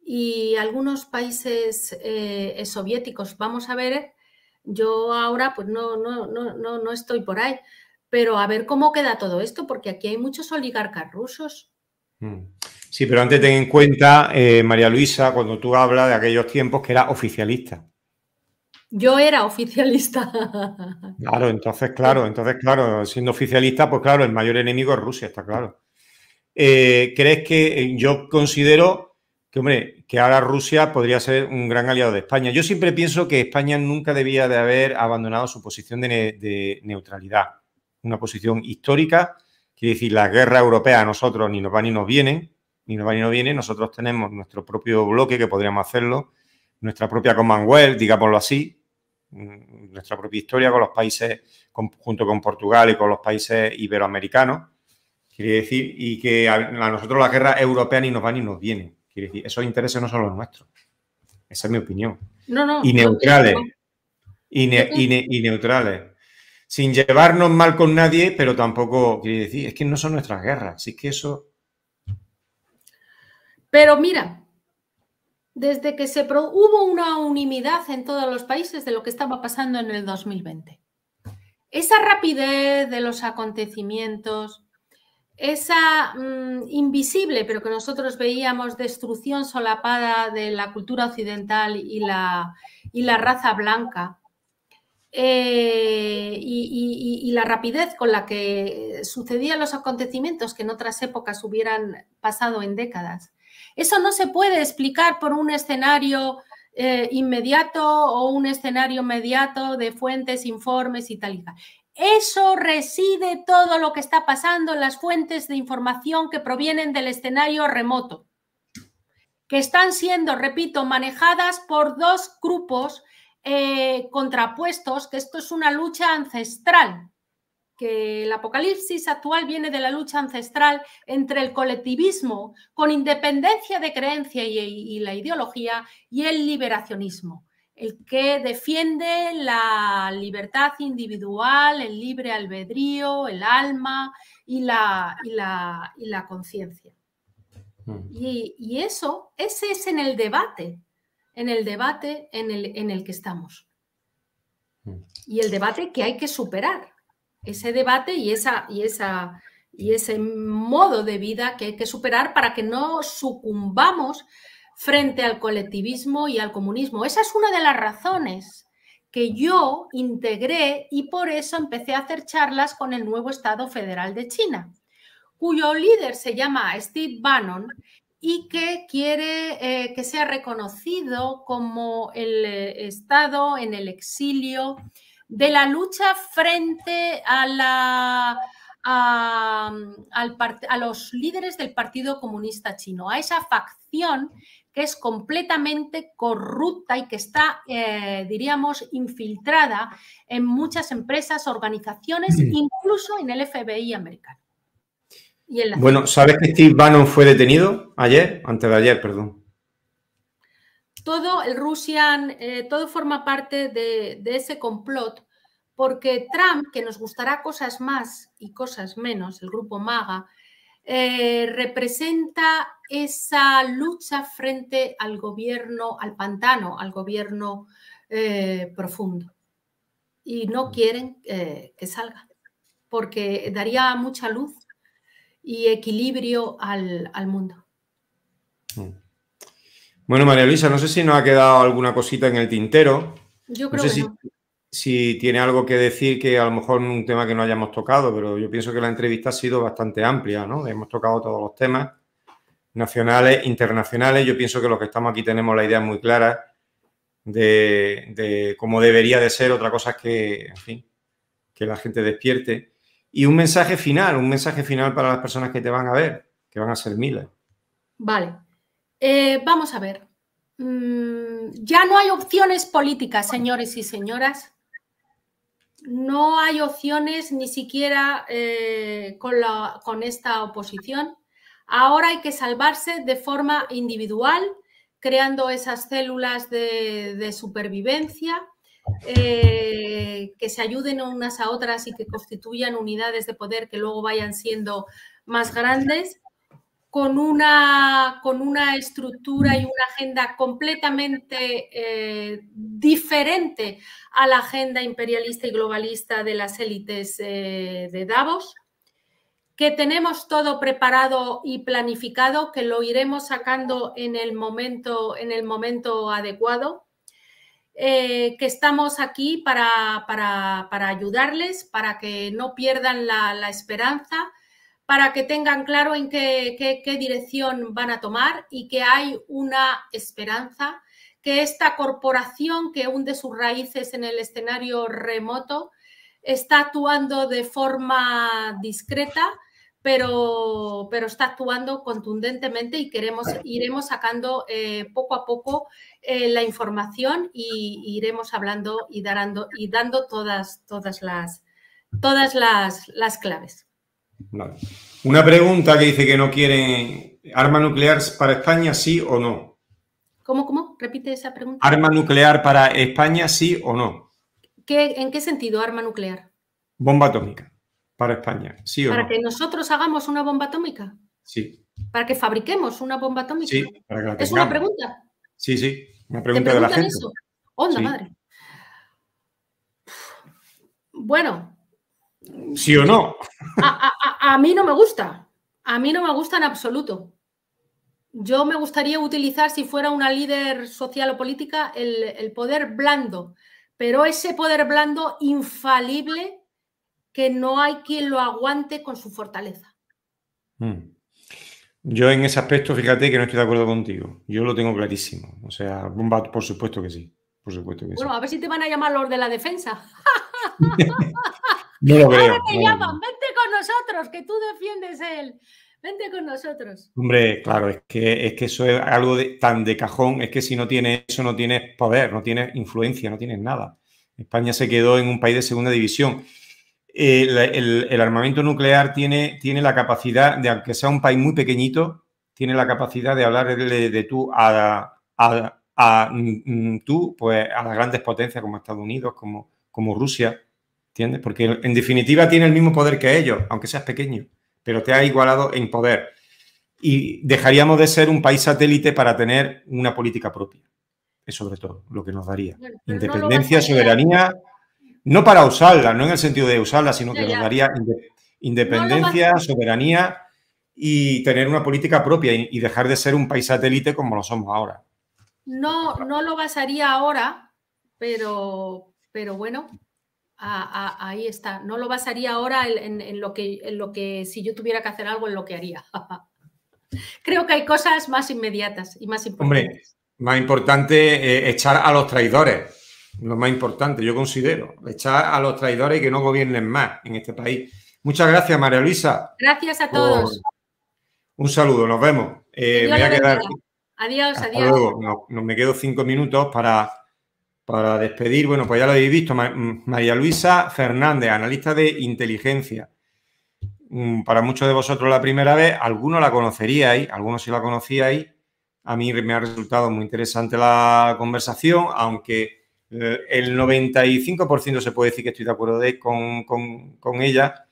y algunos países eh, eh, soviéticos. Vamos a ver, yo ahora pues no, no, no, no, estoy por ahí, pero a ver cómo queda todo esto, porque aquí hay muchos oligarcas rusos. Mm. Sí, pero antes ten en cuenta, eh, María Luisa, cuando tú hablas de aquellos tiempos que era oficialista. Yo era oficialista. (laughs) Claro, entonces, claro, entonces, claro, siendo oficialista, pues claro, el mayor enemigo es Rusia, está claro. Eh, ¿Crees que eh, yo considero que, hombre, que ahora Rusia podría ser un gran aliado de España? Yo siempre pienso que España nunca debía de haber abandonado su posición de, neutralidad, una posición histórica, quiere decir, la guerra europea a nosotros ni nos va ni nos vienen, ni nos va no viene, nosotros tenemos nuestro propio bloque que podríamos hacerlo, nuestra propia Commonwealth, digámoslo así, mm, nuestra propia historia con los países, junto con Portugal y con los países iberoamericanos, quiere decir, y que a, nosotros la guerra europea ni nos va ni nos viene, quiere decir, esos intereses no son los nuestros. Esa es mi opinión. No, no, y neutrales. y, y, neutrales. Sin llevarnos mal con nadie, pero tampoco, quiere decir, es que no son nuestras guerras. Así que eso pero mira, desde que se hubo una unanimidad en todos los países de lo que estaba pasando en el 2020. Esa rapidez de los acontecimientos, esa mm, invisible, pero que nosotros veíamos, destrucción solapada de la cultura occidental y la, y la raza blanca, eh, y, la rapidez con la que sucedían los acontecimientos que en otras épocas hubieran pasado en décadas, eso no se puede explicar por un escenario eh, inmediato o un escenario mediato de fuentes, informes y tal y tal. Eso reside todo lo que está pasando en las fuentes de información que provienen del escenario remoto, que están siendo, repito, manejadas por dos grupos eh, contrapuestos, que esto es una lucha ancestral que el apocalipsis actual viene de la lucha ancestral entre el colectivismo, con independencia de creencia y, la ideología, y el liberacionismo, el que defiende la libertad individual, el libre albedrío, el alma y la, conciencia. Mm. Y, eso, ese es en el debate, en el debate en el que estamos. Mm. Y el debate que hay que superar ese debate y, esa, y, esa, y ese modo de vida que hay que superar para que no sucumbamos frente al colectivismo y al comunismo. Esa es una de las razones que yo integré y por eso empecé a hacer charlas con el nuevo Estado Federal de China, cuyo líder se llama Steve Bannon y que quiere eh, que sea reconocido como el eh, Estado en el exilio de la lucha frente a, la, los líderes del Partido Comunista Chino, a esa facción que es completamente corrupta y que está, eh, diríamos, infiltrada en muchas empresas, organizaciones, mm. incluso en el FBI americano. Y bueno, ¿sabes que Steve Bannon fue detenido ayer? Antes de ayer, perdón todo el Russian, eh, todo forma parte de, ese complot, porque Trump, que nos gustará cosas más y cosas menos, el grupo MAGA, eh, representa esa lucha frente al gobierno, al pantano, al gobierno eh, profundo. Y no quieren que salga, porque daría mucha luz y equilibrio al, mundo. Mm. Bueno, María Luisa, no sé si nos ha quedado alguna cosita en el tintero. Yo creo no sé que si, si tiene algo que decir que a lo mejor un tema que no hayamos tocado, pero yo pienso que la entrevista ha sido bastante amplia, ¿no? Hemos tocado todos los temas nacionales, internacionales. Yo pienso que los que estamos aquí tenemos la idea muy clara de, cómo debería de ser, otra cosa que, en fin, que la gente despierte. Y un mensaje final, un mensaje final para las personas que te van a ver, que van a ser miles. Vale. Eh, vamos a ver. Mm, ya no hay opciones políticas, señores y señoras. No hay opciones ni siquiera eh, con, esta oposición. Ahora hay que salvarse de forma individual, creando esas células de, supervivencia eh, que se ayuden unas a otras y que constituyan unidades de poder que luego vayan siendo más grandes con una, estructura y una agenda completamente eh, diferente a la agenda imperialista y globalista de las élites eh, de Davos, que tenemos todo preparado y planificado, que lo iremos sacando en el momento, en el momento adecuado. Eh, que estamos aquí para, ayudarles, para que no pierdan la esperanza, para que tengan claro en qué, dirección van a tomar y que hay una esperanza, que esta corporación que hunde sus raíces en el escenario remoto está actuando de forma discreta, pero, pero está actuando contundentemente y queremos, iremos sacando eh, poco a poco eh, la información y, iremos hablando y, darando, y dando todas, todas, las, todas las claves. Una pregunta que dice que no quieren arma nuclear para España, sí o no. ¿Cómo, cómo? Repite esa pregunta. ¿Arma nuclear para España, sí o no? ¿En qué sentido arma nuclear? Bomba atómica para España, sí o ¿Para no. ¿Para que nosotros hagamos una bomba atómica? Sí. ¿Para que fabriquemos una bomba atómica? Sí, ¿Es una pregunta? Sí, sí, una pregunta de la gente. Eso? madre. Bueno, ¿Sí o no? A, mí no me gusta. A mí no me gusta en absoluto. Yo me gustaría utilizar, si fuera una líder social o política, el, poder blando, pero ese poder blando infalible que no hay quien lo aguante con su fortaleza. Hmm. Yo en ese aspecto, fíjate que no estoy de acuerdo contigo. Yo lo tengo clarísimo. O sea, bomba, por supuesto que sí. Por supuesto bueno, a ver si te van a llamar los de la defensa. (laughs) No lo creo. Ahora te llaman, vente con nosotros, que tú defiendes él. Vente con nosotros. Hombre, claro, es que, es que eso es algo tan de cajón, es que si no tienes eso, no tienes poder, no tienes influencia, no tienes nada. España se quedó en un país de segunda división. Eh, el, armamento nuclear tiene, tiene la capacidad, de aunque sea un país muy pequeñito, tiene la capacidad de hablar de, tú a, mm, mm, tú pues, a las grandes potencias como Estados Unidos, como, como Rusia. ¿Entiendes? Porque en definitiva tiene el mismo poder que ellos, aunque seas pequeño, pero te ha igualado en poder. Y dejaríamos de ser un país satélite para tener una política propia. Es sobre todo lo que nos daría. Independencia, soberanía, no para usarla, no en el sentido de usarla, sino que nos daría independencia, soberanía y tener una política propia y dejar de ser un país satélite como lo somos ahora. No, no lo basaría ahora, pero, pero bueno, ahí está. No lo basaría ahora en, lo que, lo que si yo tuviera que hacer algo, en lo que haría. (laughs) Creo que hay cosas más inmediatas y más importantes. Hombre, más importante eh, echar a los traidores. Lo más importante, yo considero, echar a los traidores y que no gobiernen más en este país. Muchas gracias, María Luisa. Gracias a todos. Un saludo, nos vemos. Eh, voy a quedar... Adiós, adiós. Luego. me quedo cinco minutos para para despedir, bueno, pues ya lo habéis visto, María Luisa Fernández, analista de inteligencia. Mm, para muchos de vosotros la primera vez, algunos la conoceríais, algunos sí la conocíais. A mí me ha resultado muy interesante la conversación, aunque eh, el 95% se puede decir que estoy de acuerdo con, con ella.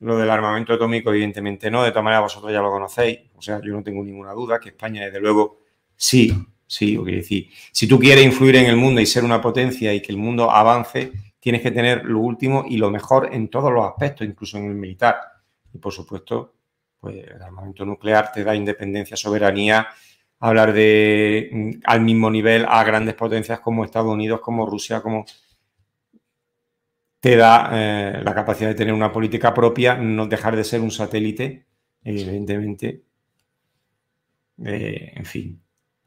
Lo del armamento atómico, evidentemente no, de todas maneras vosotros ya lo conocéis. O sea, yo no tengo ninguna duda que España, desde luego, sí Sí, o quiere decir, si tú quieres influir en el mundo y ser una potencia y que el mundo avance, tienes que tener lo último y lo mejor en todos los aspectos, incluso en el militar. Y por supuesto, pues el armamento nuclear te da independencia, soberanía, hablar de mm, al mismo nivel a grandes potencias como Estados Unidos, como Rusia, como te da eh, la capacidad de tener una política propia, no dejar de ser un satélite, evidentemente. Eh, en fin,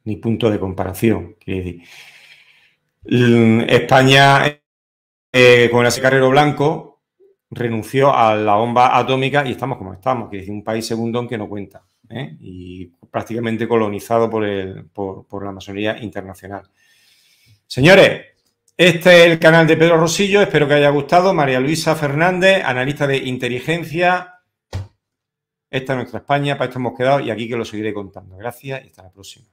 ni punto de comparación. España, eh, con el ese Blanco, renunció a la bomba atómica y estamos como estamos, que es un país segundón que no cuenta ¿eh? y prácticamente colonizado por, el, por, por la masonería internacional. Señores, este es el canal de Pedro Rosillo, espero que haya gustado. María Luisa Fernández, analista de inteligencia. Esta es nuestra España, para esto hemos quedado y aquí que lo seguiré contando. Gracias y hasta la próxima.